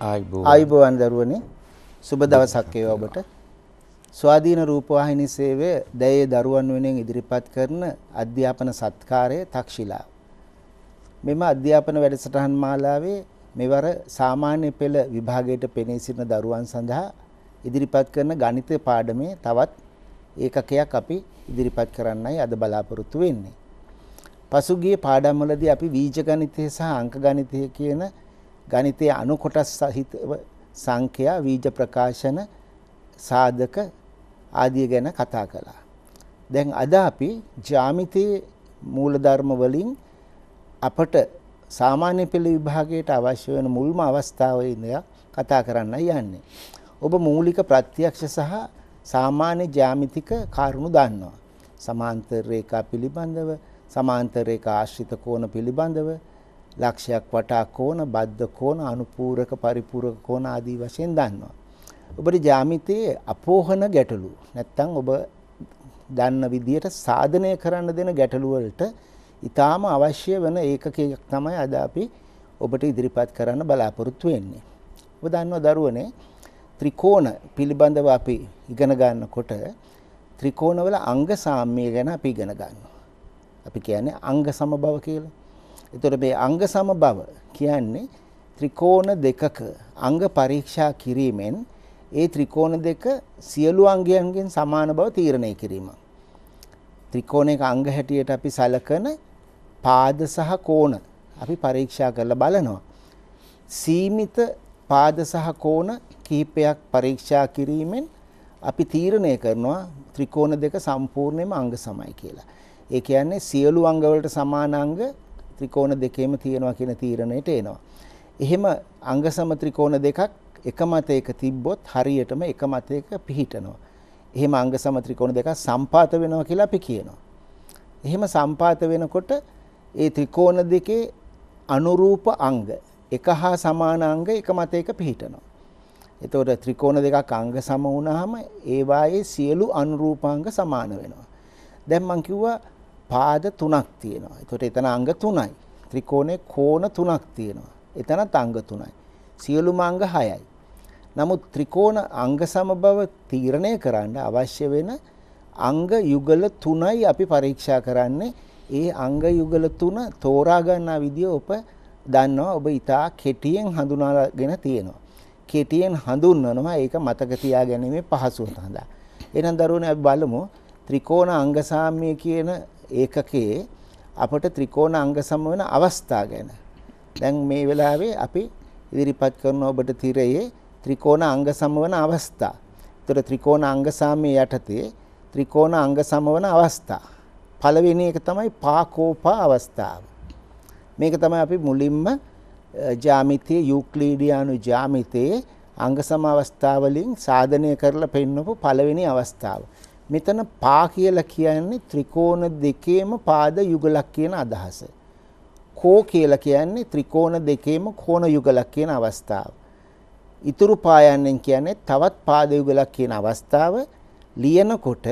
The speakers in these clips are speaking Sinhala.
ආයුබෝවන් දරුවනේ සුබ දවසක් වේවා ඔබට. ස්වාධීන රූපවාහිනී සේවය දැයේ දරුවන් වෙනුවෙන් ඉදිරිපත් කරන අධ්‍යාපන සත්කාරය තක්ෂිලා. මෙම අධ්‍යාපන වැඩසටහන් මාලාවේ මෙවර සාමාන්‍ය පෙළ විභාගයට පෙනී සිටින දරුවන් සඳහා ඉදිරිපත් කරන ගණිත පාඩමේ තවත් ඒකකයක් අපි ඉදිරිපත් කරන්නයි අද බලාපොරොත්තු වෙන්නේ. පසුගිය පාඩම්වලදී අපි වීජ ගණිතය සහ අංක ගණිතය කියන ගණිතයේ අණු කොටස් සහිතව සංඛ්‍යා වීජ ප්‍රකාශන සාධක ආදිය ගැන කතා කළා. දැන් අද අපි ජ්‍යාමිතියේ මූලධර්ම වලින් අපට සාමාන්‍ය පෙළ විභාගයට අවශ්‍ය වෙන මුල්ම අවස්ථාවේ ඉඳලා කතා කරන්නයි යන්නේ. ඔබ මූලික ප්‍රත්‍යක්ෂ සහ සාමාන්‍ය ජ්‍යාමිතික කාරණු දන්නවා. සමාන්තර රේඛා පිළිබඳව, සමාන්තර රේඛා ආශ්‍රිත කෝණ පිළිබඳව, ලක්ෂයක් වටා කෝණ, බද්ධ කෝණ, අනුපූරක, පරිපූරක කෝණ ආදී වශයෙන් දන්නවා. ඔබට ජ්‍යාමිතියේ අපෝහන ගැටලු නැත්තම් ඔබ දන්න විදියට සාධනය කරන්න දෙන ගැටලු වලට ඊටාම අවශ්‍ය වෙන ඒකකයක් තමයි අද අපි ඔබට ඉදිරිපත් කරන්න බලාපොරොත්තු වෙන්නේ. ඔබ දන්නවා දරුවනේ ත්‍රිකෝණ පිළිබඳව අපි ඉගෙන ගන්නකොට ත්‍රිකෝණවල අංග සාම්‍ය ගැන අපි ඉගෙන ගන්නවා. අපි කියන්නේ අංග සමබව කියලා. එතකොට මේ අංග සමබව කියන්නේ ත්‍රිකෝණ දෙකක අංග පරීක්ෂා කිරීමෙන් ඒ ත්‍රිකෝණ දෙක සියලු අංගයන්ගෙන් සමාන බව තීරණය කිරීම. ත්‍රිකෝණයක අංග හැටියට අපි සලකන පාද සහ කෝණ අපි පරීක්ෂා කරලා බලනවා. සීමිත පාද සහ කෝණ කිහිපයක් පරීක්ෂා කිරීමෙන් අපි තීරණය කරනවා ත්‍රිකෝණ දෙක සම්පූර්ණයෙන්ම අංග සමයි කියලා. ඒ කියන්නේ සියලු අංගවලට සමාන අංග ත්‍රිකෝණ දෙකේම තියෙනවා කියන තීරණයට එනවා. එහෙම අංගසම ත්‍රිකෝණ දෙකක් එක මතයක තිබ්බොත් හරියටම එක මතයක පිහිටනවා. එහෙම අංග සමත්‍රිකෝණ දෙක සම්පාත වෙනවා කියලා අපි කියනවා. එහෙම සම්පාත වෙනකොට ඒ ත්‍රිකෝණ දෙකේ අනුරූප අංග එක හා සමාන අංග එක මතයක පිහිටනවා. එතකොට ත්‍රිකෝණ දෙකක් අංග සම වුණාම ඒවායේ සියලු අනුරූපාංග සමාන වෙනවා. දැන් මම කිව්වා පාද තුනක් තියෙනවා. එතකොට එතන අංග තුනයි. ත්‍රිකෝණේ කෝණ තුනක් තියෙනවා. එතනත් අංග තුනයි. සියලුම අංග 6යි. නමුත් ත්‍රිකෝණ අංග සමබව තීරණය කරන්න අවශ්‍ය වෙන අංග යුගල තුනයි අපි පරීක්ෂා කරන්නේ. ඒ අංග යුගල තුන තෝරා ගන්නා විදිය ඔබ දන්නවා. ඔබ ඊටා කෙටියෙන් හඳුනාගෙන තියෙනවා. කෙටියෙන් හඳුන්වනවා ඒක මතක තියාගැනීමේ පහසුව සඳහා. එහෙනම් දරුවනේ අපි බලමු ත්‍රිකෝණ අංග සාමය කියන ඒකකයේ අපට ත්‍රිකෝණ අංග සමවන අවස්ථා ගැන දැන් මේ වෙලාවේ අපි ඉදිරිපත් කරන ඔබට තිරයේ ත්‍රිකෝණ අංග සමවන අවස්ථා. ඒතර ත්‍රිකෝණ අංග සාමයේ යටතේ ත්‍රිකෝණ අංග සමවන අවස්ථා. පළවෙනි එක තමයි පාකෝපා අවස්ථාව. මේක තමයි අපි මුලින්ම ජ්‍යාමිතිය යුක්ලිඩියානු ජ්‍යාමිතයේ අංග සම අවස්ථාවලින් සාධනය කරලා පෙන්වපු පළවෙනි අවස්ථාව. මෙතන පා කියලා කියන්නේ ත්‍රිකෝණ දෙකේම පාද යුගලක් කියන අදහස. කෝ කියලා කියන්නේ ත්‍රිකෝණ දෙකේම කෝණ යුගලක් කියන අවස්ථාව. ඉතුරු පායන්නෙන් කියන්නේ තවත් පාද යුගලක් කියන අවස්ථාව. ලියනකොට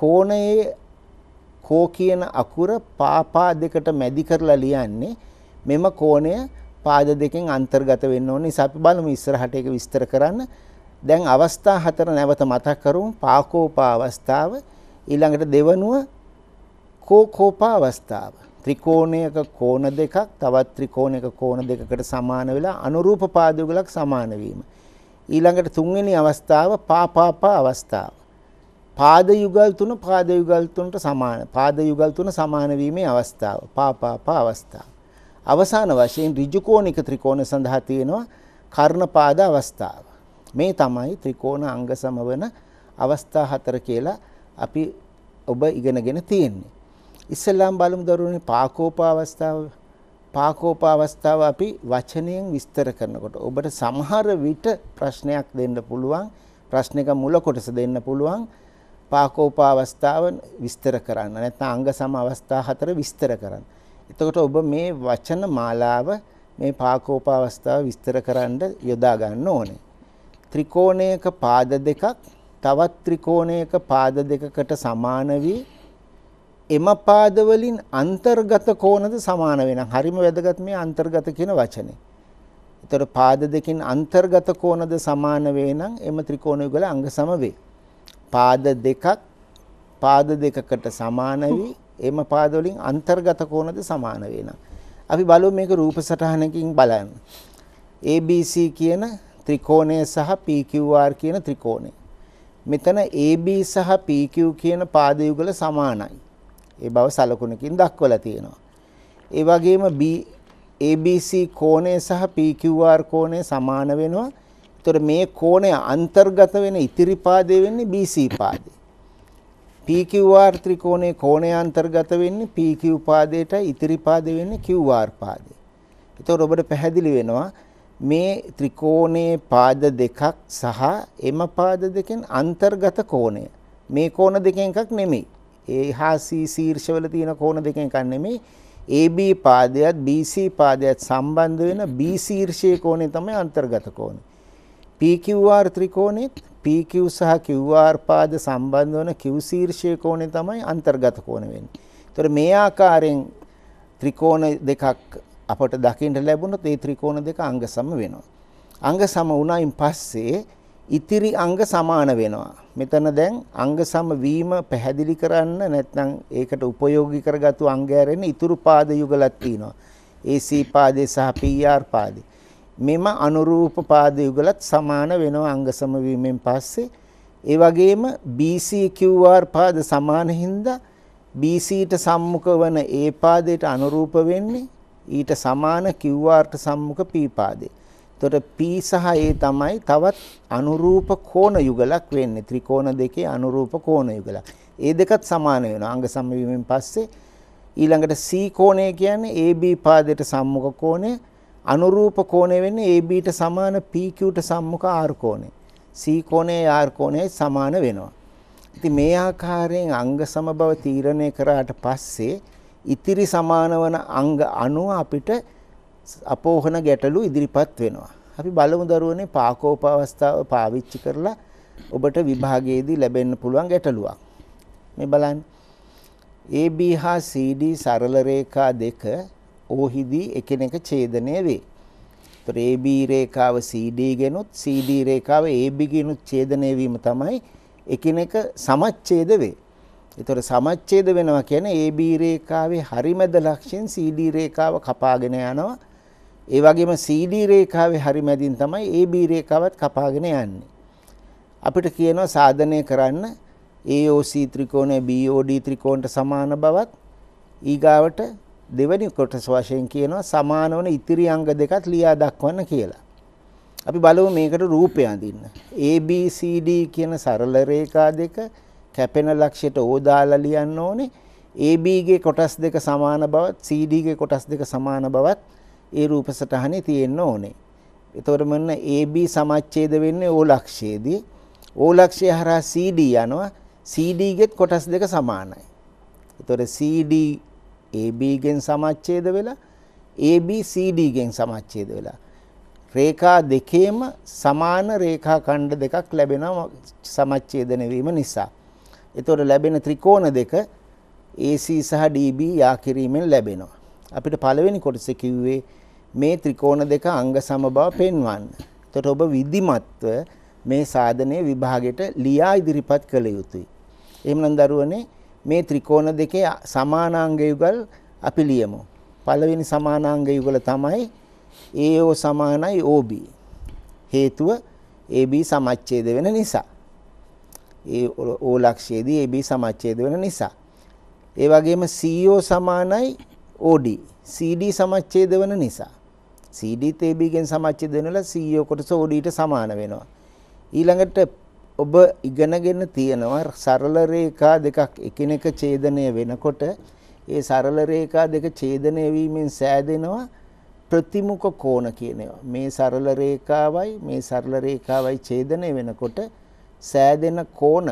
කෝණයේ කෝ කියන අකුර පාපා දෙකට මැදි කරලා ලියන්නේ මෙම කෝණය පාද දෙකෙන් අන්තර්ගත වෙන්න ඕන නිසා අපි බලමු ඉස්සරහට ඒක විස්තර කරන්න දැන් අවස්ථා හතර නැවත මතක් කරමු පාකෝපා අවස්ථාව ඊළඟට දෙවනුව කෝකෝපා අවස්ථාව ත්‍රිකෝණයක කෝණ දෙකක් තවත් ත්‍රිකෝණයක කෝණ දෙකකට සමාන වෙලා අනුරූප පාදයුගලක් සමාන වීම ඊළඟට තුන්වෙනි අවස්ථාව පාපාපා අවස්ථාව පාද යුගල් තුන පාද යුගල් තුනට සමාන පාද යුගල් තුන සමාන වීමේ අවස්ථාව පාපාපා අවස්ථාව අවසාන වශයෙන් ඍජු කෝණික ත්‍රිකෝණ සඳහා තියෙනවා කර්ණපාද අවස්ථාව මේ තමයි ත්‍රිකෝණ අංග සමවන අවස්ථා හතර කියලා අපි ඔබ ඉගෙනගෙන තියෙන්නේ. ඉස්සෙල්ලාම බලමු දරුවනේ පාකෝපාවස්ථාව. පාකෝපාවස්ථාව අපි වචනයෙන් විස්තර කරනකොට ඔබට සමහර විට ප්‍රශ්නයක් දෙන්න පුළුවන්. ප්‍රශ්නික මුල කොටස දෙන්න පුළුවන්. පාකෝපාවස්ථාව විස්තර කරන්න. නැත්නම් අංග සම අවස්ථා හතර විස්තර කරන්න. එතකොට ඔබ මේ වචන මාලාව මේ පාකෝපාවස්ථාව විස්තර කරන්න යොදා ගන්න ඕනේ. ත්‍රිකෝණයක පාද දෙකක් තවත් ත්‍රිකෝණයක පාද දෙකකට සමාන වී එම පාදවලින් අන්තර්ගත කෝණද සමාන වෙනවා. හරිම වැදගත් මේ අන්තර්ගත කියන වචනේ. ඒතර පාද දෙකෙන් අන්තර්ගත කෝණද සමාන වේ නම් එම ත්‍රිකෝණයගල අංග සම වේ. පාද දෙකක් පාද දෙකකට සමාන වී එම පාදවලින් අන්තර්ගත කෝණද සමාන වේ නම් අපි බලමු මේක රූප සටහනකින් බලන්න. ABC කියන ත්‍රිකෝණය සහ PQR කියන ත්‍රිකෝණය. මෙතන AB සහ PQ කියන පාදයුගල සමානයි. ඒ බව සලකුණකින් දක්වලා තියෙනවා. ඒ වගේම B ABC කෝණය සහ PQR කෝණය සමාන වෙනවා. ඒතර මේ කෝණය අන්තර්ගත වෙන ඉතිරි පාදය වෙන්නේ BC පාදේ. PQR ත්‍රිකෝණයේ කෝණය අන්තර්ගත වෙන්නේ PQ පාදයට ඉතිරි පාදේ වෙන්නේ QR පාදේ. ඒතකොට ඔබට පැහැදිලි වෙනවා මේ ත්‍රිකෝණයේ පාද දෙකක් සහ එම පාද දෙකෙන් අන්තර්ගත කෝණය මේ කෝණ දෙකෙන් එකක් නෙමෙයි. ඒ හා C ශීර්ෂවල තියෙන කෝණ දෙකෙන් එකක් නෙමෙයි. AB පාදයට BC පාදයට සම්බන්ධ වෙන B ශීර්ෂයේ කෝණය තමයි අන්තර්ගත කෝණය. PQR ත්‍රිකෝණෙත් PQ සහ QR පාද සම්බන්ධ වන Q ශීර්ෂයේ කෝණය තමයි අන්තර්ගත කෝණ වෙන්නේ. ඒතර මේ ආකාරයෙන් ත්‍රිකෝණ දෙකක් අපට දකින්න ලැබුණොත් ඒ ත්‍රිකෝණ දෙක අංග සම වෙනවා. අංග සම වුණායින් පස්සේ ඉතිරි අංග සමාන වෙනවා. මෙතන දැන් අංග සම වීම පැහැදිලි කරන්න නැත්නම් ඒකට උපයෝගී කරගත්තු අංග ඇරෙන ඉතුරු පාද යුගලක් තියෙනවා. AC පාදේ සහ PR පාදේ. මෙම අනුරූප පාද යුගලත් සමාන වෙනවා අංග සම වීමෙන් පස්සේ. ඒ වගේම BCQR පාද සමාන හින්දා BC ට සම්මුඛ වන A පාදයට අනුරූප වෙන්නේ ඊට සමාන QR සම්මුඛ P පාදේ. එතකොට P සහ A තමයි තවත් අනුරූප කෝණ යුගලක් වෙන්නේ. ත්‍රිකෝණ දෙකේ අනුරූප කෝණ යුගලක්. ඒ දෙකත් සමාන වෙනවා. අංග සමවීමෙන් පස්සේ ඊළඟට C කෝණය කියන්නේ AB පාදයට සම්මුඛ කෝණය. අනුරූප කෝණය වෙන්නේ ABට සමාන PQට සම්මුඛ R කෝණය. C කෝණයයි R කෝණයයි සමාන වෙනවා. ඉතින් මේ ආකාරයෙන් අංග සමබව තීරණය කරාට පස්සේ ඉතිරි සමාන වන අංග 90 අපිට අපෝහන ගැටලු ඉදිරිපත් වෙනවා. අපි බලමු දරුවනේ පාකෝප අවස්ථාව පාවිච්චි කරලා ඔබට විභාගයේදී ලැබෙන්න පුළුවන් ගැටලුවක්. මේ බලන්න. AB හා CD සරල රේඛා දෙක ඕහිදී එකිනෙක ඡේදනය වේ. ඒතර AB රේඛාව CD ගෙනුත් CD රේඛාව AB ගෙනුත් ඡේදනය වීම තමයි එකිනෙක සමච්ඡේද වේ. ඒතර සමච්ඡේද වෙනවා කියන්නේ AB රේඛාවේ හරිමැද ලක්ෂයෙන් CD රේඛාව කපාගෙන යනවා. ඒ වගේම CD රේඛාවේ හරිමැදින් තමයි AB රේඛාවත් කපාගෙන යන්නේ. අපිට කියනවා සාධනය කරන්න AOC ත්‍රිකෝණය BOD ත්‍රිකෝණයට සමාන බවත් ඊගාවට දෙවැනි කොටස වශයෙන් කියනවා සමාන වන ඉතිරි අංග දෙකත් ලියා දක්වන්න කියලා. අපි බලමු මේකට රූපය අඳින්න. ABCD කියන සරල රේඛා දෙක කැපෙන ලක්ෂයට ඕදාලා ලියන්න ඕනේ. AB ගේ කොටස් දෙක සමාන බවත් CD ගේ කොටස් දෙක සමාන බවත් ඒ රූප සටහනේ තියෙන්න ඕනේ. එතකොට මෙන්න AB සමච්ඡේද වෙන්නේ O ලක්ෂයේදී. O ලක්ෂය හරහා CD යනවා. CD ගෙත් කොටස් දෙක සමානයි. එතකොට CD AB ගෙන් සමච්ඡේද වෙලා AB CD ගෙන් සමච්ඡේද වෙලා රේඛා දෙකේම සමාන රේඛා ඛණ්ඩ දෙකක් ලැබෙනවා සමච්ඡේදනය වීම නිසා. එතකොට ලැබෙන ත්‍රිකෝණ දෙක AC සහ DB යා කිරීමෙන් ලැබෙනවා. අපිට පළවෙනි කොටස කිව්වේ මේ ත්‍රිකෝණ දෙක අංග සම බව පෙන්වන්න. එතකොට ඔබ විධිමත්ව මේ සාධනය විභාගයට ලියා ඉදිරිපත් කළ යුතුයි. එහෙමනම් දරුවනේ මේ ත්‍රිකෝණ දෙකේ සමානාංග යුගල් අපි ලියමු. පළවෙනි සමානාංග යුගල තමයි AO සමානයි OB. හේතුව AB සමච්ඡේද වෙන නිසා. ඒ ඕලක්ෂයේදී AB සමච්ඡේද වෙන නිසා. ඒ වගේම CO සමානයි OD. CD සමච්ඡේද වෙන නිසා. CD AB ගෙන් සමච්ඡේද වෙනලා CO කොටස OD ට සමාන වෙනවා. ඊළඟට ඔබ ඉගෙනගෙන තියෙනවා සරල රේඛා දෙකක් එකිනෙක ඡේදනය වෙනකොට ඒ සරල රේඛා දෙක ඡේදනය වීමෙන් සෑදෙනවා ප්‍රතිමුඛ කෝණ කියන ඒවා. මේ සරල රේඛාවයි මේ සරල රේඛාවයි ඡේදනය වෙනකොට සෑදෙන කෝණ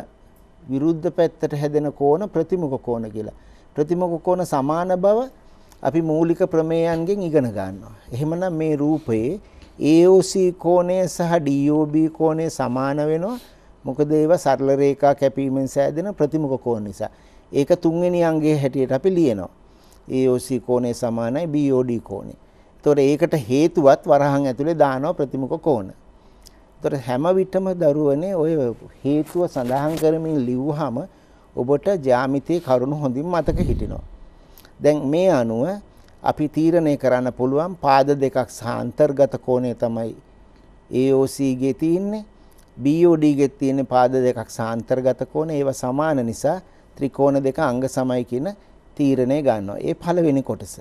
විරුද්ධ පැත්තට හැදෙන කෝණ ප්‍රතිමුඛ කෝණ කියලා. ප්‍රතිමුඛ කෝණ සමාන බව අපි මූලික ප්‍රමේයන්ගෙන් ඉගෙන ගන්නවා. එහෙමනම් මේ රූපයේ AOC කෝණය සහ DOB කෝණය සමාන වෙනවා. මොකද ඒවා සරල රේඛා කැපීමෙන් සෑදෙන ප්‍රතිමුඛ කෝණ නිසා. ඒක තුන්වෙනි අංගයේ හැටියට අපි ලියනවා. AOC කෝණය සමානයි BOD කෝණය. ඒතොර ඒකට හේතුවත් වරහන් ඇතුලේ දානවා ප්‍රතිමුඛ කෝණ. ඒතර හැම විටම දරුවනේ ඔය හේතුව සඳහන් කරමින් ලිව්වහම ඔබට ජ්‍යාමිතියේ කරුණු හොඳින් මතක හිටිනවා. දැන් මේ අනුව අපි තීරණය කරන්න පුළුවන් පාද දෙකක් සහ අන්තර්ගත කෝණය තමයි AOC ගේ තියෙන්නේ. BOD ගේ තියෙන පාද දෙකක් සහ අන්තර්ගත කෝණ ඒවා සමාන නිසා ත්‍රිකෝණ දෙක අංග සමයි කියන තීරණය ගන්නවා. ඒ පළවෙනි කොටස.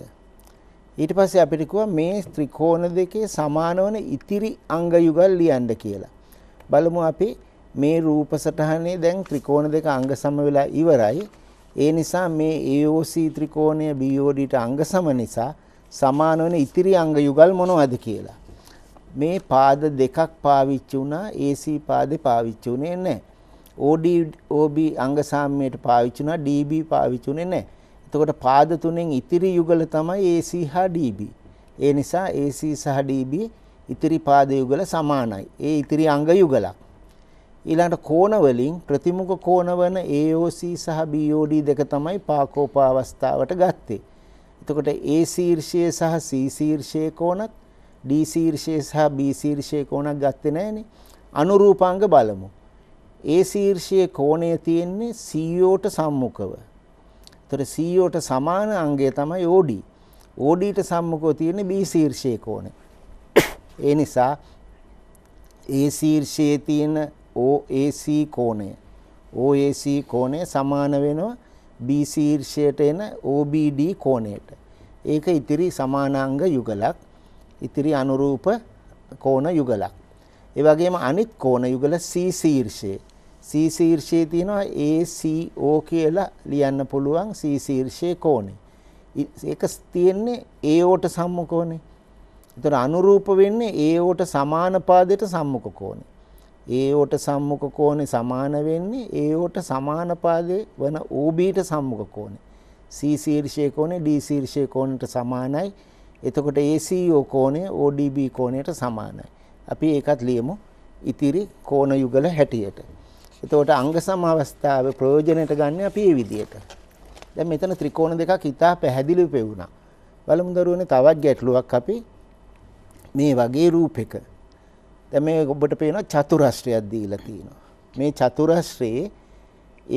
ඊට පස්සේ අපිට කිව්වා මේ ත්‍රිකෝණ දෙකේ සමාන වන ඉතිරි අංග යුගල් ලියන්න කියලා. බලමු අපි මේ රූප සටහනේ දැන් ත්‍රිකෝණ දෙක අංග සම වෙලා ඉවරයි. ඒ නිසා මේ AOC ත්‍රිකෝණය BODට අංග සම නිසා සමාන වන ඉතිරි අංග යුගල් මොනවද කියලා. මේ පාද දෙකක් පාවිච්චි වුණා AC පාදේ පාවිච්චි වුණේ නැහැ. OD OB අංග සාම්‍යයට පාවිච්චි වුණා DB පාවිච්චි වුණේ නැහැ. එතකොට පාද තුනෙන් ඉතිරි යුගල තමයි AC හා DB. ඒ නිසා AC සහ DB ඉතිරි පාද යුගල සමානයි. ඒ ඉතිරි අංග යුගලක්. ඊළඟට කෝණ වලින් ප්‍රතිමුඛ කෝණ වන AOC සහ BOD දෙක තමයි පාකෝපා අවස්ථාවට ගත්තේ. එතකොට A ශීර්ෂය සහ C ශීර්ෂයේ කෝණත් D ශීර්ෂය සහ B ශීර්ෂයේ කෝණක් ගත්තේ නැහනේ. අනුරූපාංග බලමු. ඒ ශීර්ෂයේ කෝණය තියෙන්නේ CO ට සම්මුඛව. ඒතර COට e සමාන අංගය තමයි OD. ODට සම්මුඛව තියෙන B ශීර්ෂයේ කෝණය. ඒ නිසා A ශීර්ෂයේ තියෙන OAC කෝණය OAC කෝණය සමාන වෙනවා B ශීර්ෂයට එන OBD කෝණයට. ඒක ඉතිරි සමානාංග යුගලක්. ඉතිරි අනුරූප කෝණ යුගලක්. ඒ වගේම අනිත් කෝණ යුගල C ශීර්ෂයේ C ශීර්ෂයේ තියෙනවා ACO කියලා ලියන්න පුළුවන් C ශීර්ෂයේ කෝණේ. ඒක තියෙන්නේ AO ට සම්මුඛෝනේ. එතකොට අනුරූප වෙන්නේ AO ට සමාන පාදයට සම්මුඛ කෝණේ. AO ට සම්මුඛ කෝණේ සමාන වෙන්නේ AO ට සමාන පාදයේ වන OB ට සම්මුඛ කෝණේ. C ශීර්ෂයේ කෝණේ D ශීර්ෂයේ කෝණයට සමානයි. එතකොට ACO කෝණය ODB කෝණයට සමානයි. අපි ඒකත් ලියමු. ඉතිරි කෝණ යුගල හැටියට. එතකොට අංග සමවස්ථාවේ ප්‍රයෝජනයට ගන්න අපි මේ විදියට. දැන් මෙතන ත්‍රිකෝණ දෙකක් ඉතා පැහැදිලිව පෙවුනා. බලමු දරුවනේ තවත් ගැටලුවක් අපි මේ වගේ රූපයක. දැන් මේ ඔබට පේනවා චතුරස්‍රයක් දීලා තියෙනවා. මේ චතුරස්‍රයේ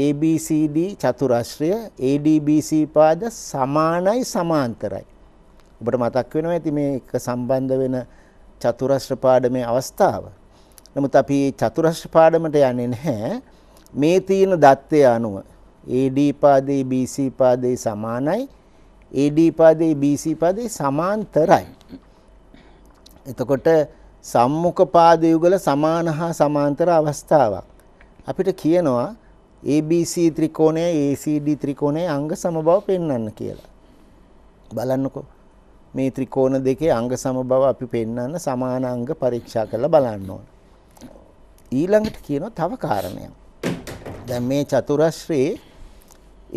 ABCD චතුරස්‍රය ADBC පාද සමානයි සමාන්තරයි. ඔබට මතක් වෙනවා ඇති මේ එක සම්බන්ධ වෙන චතුරස්‍ර පාඩමේ අවස්ථාව. නමුත් අපි චතුරස්‍ර පාඩමට යන්නේ නැහැ. මේ තියෙන தත්ත්වය අනුව AD පාදේ BC පාදේ සමානයි. AD පාදේ BC පාදේ සමාන්තරයි. එතකොට සම්මුඛ පාද යුගල සමාන හා සමාන්තර අවස්ථාවක්. අපිට කියනවා ABC ත්‍රිකෝණය ACD ත්‍රිකෝණයේ අංග සමබව පෙන්වන්න කියලා. බලන්නකෝ. මේ ත්‍රිකෝණ දෙකේ අංග සමබව අපි පෙන්වන්න සමාන අංග පරීක්ෂා කරලා බලන්න ඕන. ඊළඟට කියනවා තව කාරණයක්. දැන් මේ චතුරස්‍රයේ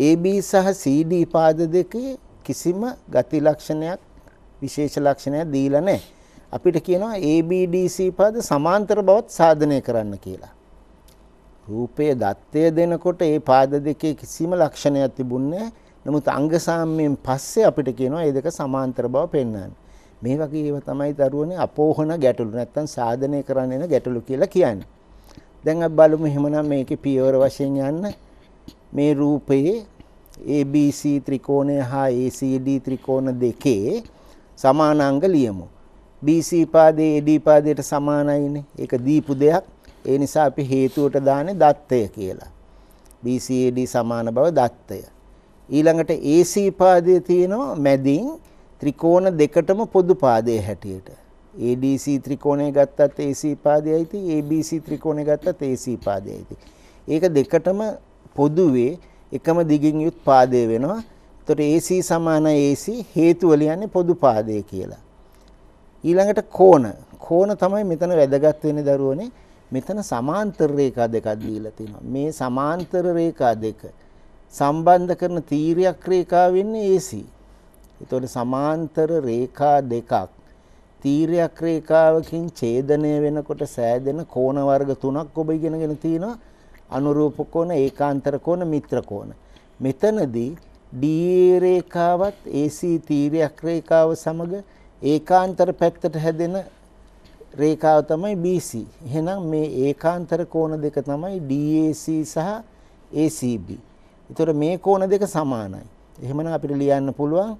AB සහ CD පාද දෙකේ කිසිම ගති ලක්ෂණයක් විශේෂ ලක්ෂණයක් දීලා නැහැ. අපිට කියනවා ABDC පාද සමාන්තර බවත් සාධනය කරන්න කියලා. රූපයේ දත්තය දෙනකොට ඒ පාද දෙකේ කිසිම ලක්ෂණයක් තිබුණේ නමුත් අංග සාම්‍යයෙන් පස්සේ අපිට කියනවා මේ දෙක සමාන්තර බව පෙන්වන්න. මේ වගේ ඒවා තමයි දරුවනේ අපෝහන ගැටලු නැත්තම් සාධනය කරන්න එන ගැටලු කියලා කියන්නේ. දැන් අපි බලමු එහෙමනම් මේකේ පියවර වශයෙන් යන්න මේ රූපයේ ABC ත්‍රිකෝණය හා ACD ත්‍රිකෝණ දෙකේ සමානාංග ලියමු. BC පාදේ AD පාදයට සමානයිනේ. ඒක දීපු දෙයක්. ඒ නිසා අපි හේතුවට දාන්නේ දත්තය කියලා. BC AD සමාන බව දත්තය. ඊළඟට AC පාදයේ තියෙනවා මැදින් ත්‍රිකෝණ දෙකටම පොදු පාදයේ හැටියට. ADC ත්‍රිකෝණය ගත්තත් AC පාදයයි ති ABC ත්‍රිකෝණය ගත්තත් AC පාදයයි ති. ඒක දෙකටම පොදුවේ එකම දිගින් යුත් පාදය වෙනවා. එතකොට AC සමාන AC හේතුව ලියන්නේ පොදු පාදය කියලා. ඊළඟට කෝණ. කෝණ තමයි මෙතන වැදගත් වෙන්නේ දරුවනේ. මෙතන සමාන්තර රේඛා දෙකක් දීලා තිනවා. මේ සමාන්තර රේඛා දෙක සම්බන්ධ කරන තීරයක් රේඛා වෙන්නේ AC. එතකොට සමාන්තර රේඛා දෙකක් තීරයක් රේඛාවකින් ඡේදනය වෙනකොට සෑදෙන කෝණ වර්ග තුනක් ඔබ ඉගෙනගෙන තිනවා අනුරූප කෝණ ඒකාන්තර කෝණ මිත්‍ර කෝණ මෙතනදී DA රේඛාවත් AC තීරයක් රේඛාව සමග ඒකාන්තර පැත්තට හැදෙන රේඛාව තමයි BC එහෙනම් මේ ඒකාන්තර කෝණ දෙක තමයි DAC සහ ACB ඒතර මේ කෝණ දෙක සමානයි එහෙමනම් අපිට ලියන්න පුළුවන්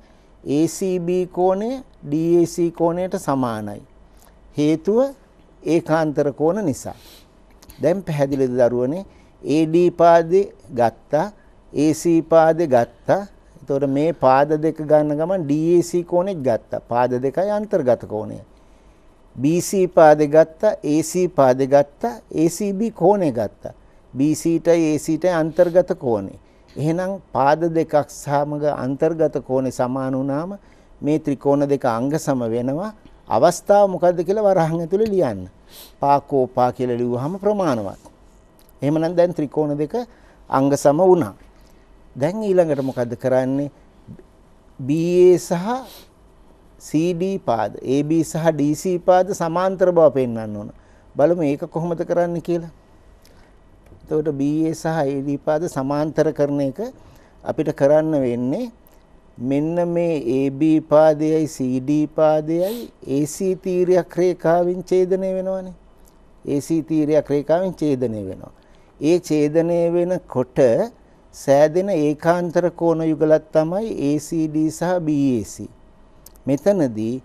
ACB කෝණය DAC කෝණයට සමානයි. හේතුව ඒකාන්තර කෝණ නිසා. දැන් පැහැදිලිද දරුවනේ AD පාදේ ගත්තා AC පාදේ ගත්තා. එතකොට මේ පාද දෙක ගන්න ගමන් DAC කෝණෙත් ගත්තා. පාද දෙකයි අන්තර්ගත කෝණය. BC පාදේ ගත්තා AC පාදේ ගත්තා ACB කෝණය ගත්තා. BC ටයි AC ටයි අන්තර්ගත කෝණේ. එහෙනම් පාද දෙකක් සමග අන්තර්ගත කෝණේ සමාන වුණාම මේ ත්‍රිකෝණ දෙක අංගසම වෙනවා. අවස්ථාව මොකද්ද කියලා වරහන් ඇතුලේ ලියන්න. පාකෝපා කියලා ලිව්වහම ප්‍රමාණවත්. එහෙමනම් දැන් ත්‍රිකෝණ දෙක අංගසම වුණා. දැන් ඊළඟට මොකද්ද කරන්නේ? BA සහ CD පාද AB සහ DC පාද සමාන්තර බව පෙන්වන්න ඕන. බලමු ඒක කොහොමද කරන්න කියලා. එතකොට BA සහ A විපාද සමාන්තර කරන එක අපිට කරන්න වෙන්නේ මෙන්න මේ AB පාදයයි CD පාදයයි AC තීරයක් රේඛාවෙන් ඡේදනය වෙනවනේ. AC තීරයක් රේඛාවෙන් ඡේදනය වෙනවා. ඒ ඡේදනය වෙනකොට සෑදෙන ඒකාන්තර කෝණ යුගලක් තමයි ACD සහ BAC. මෙතනදී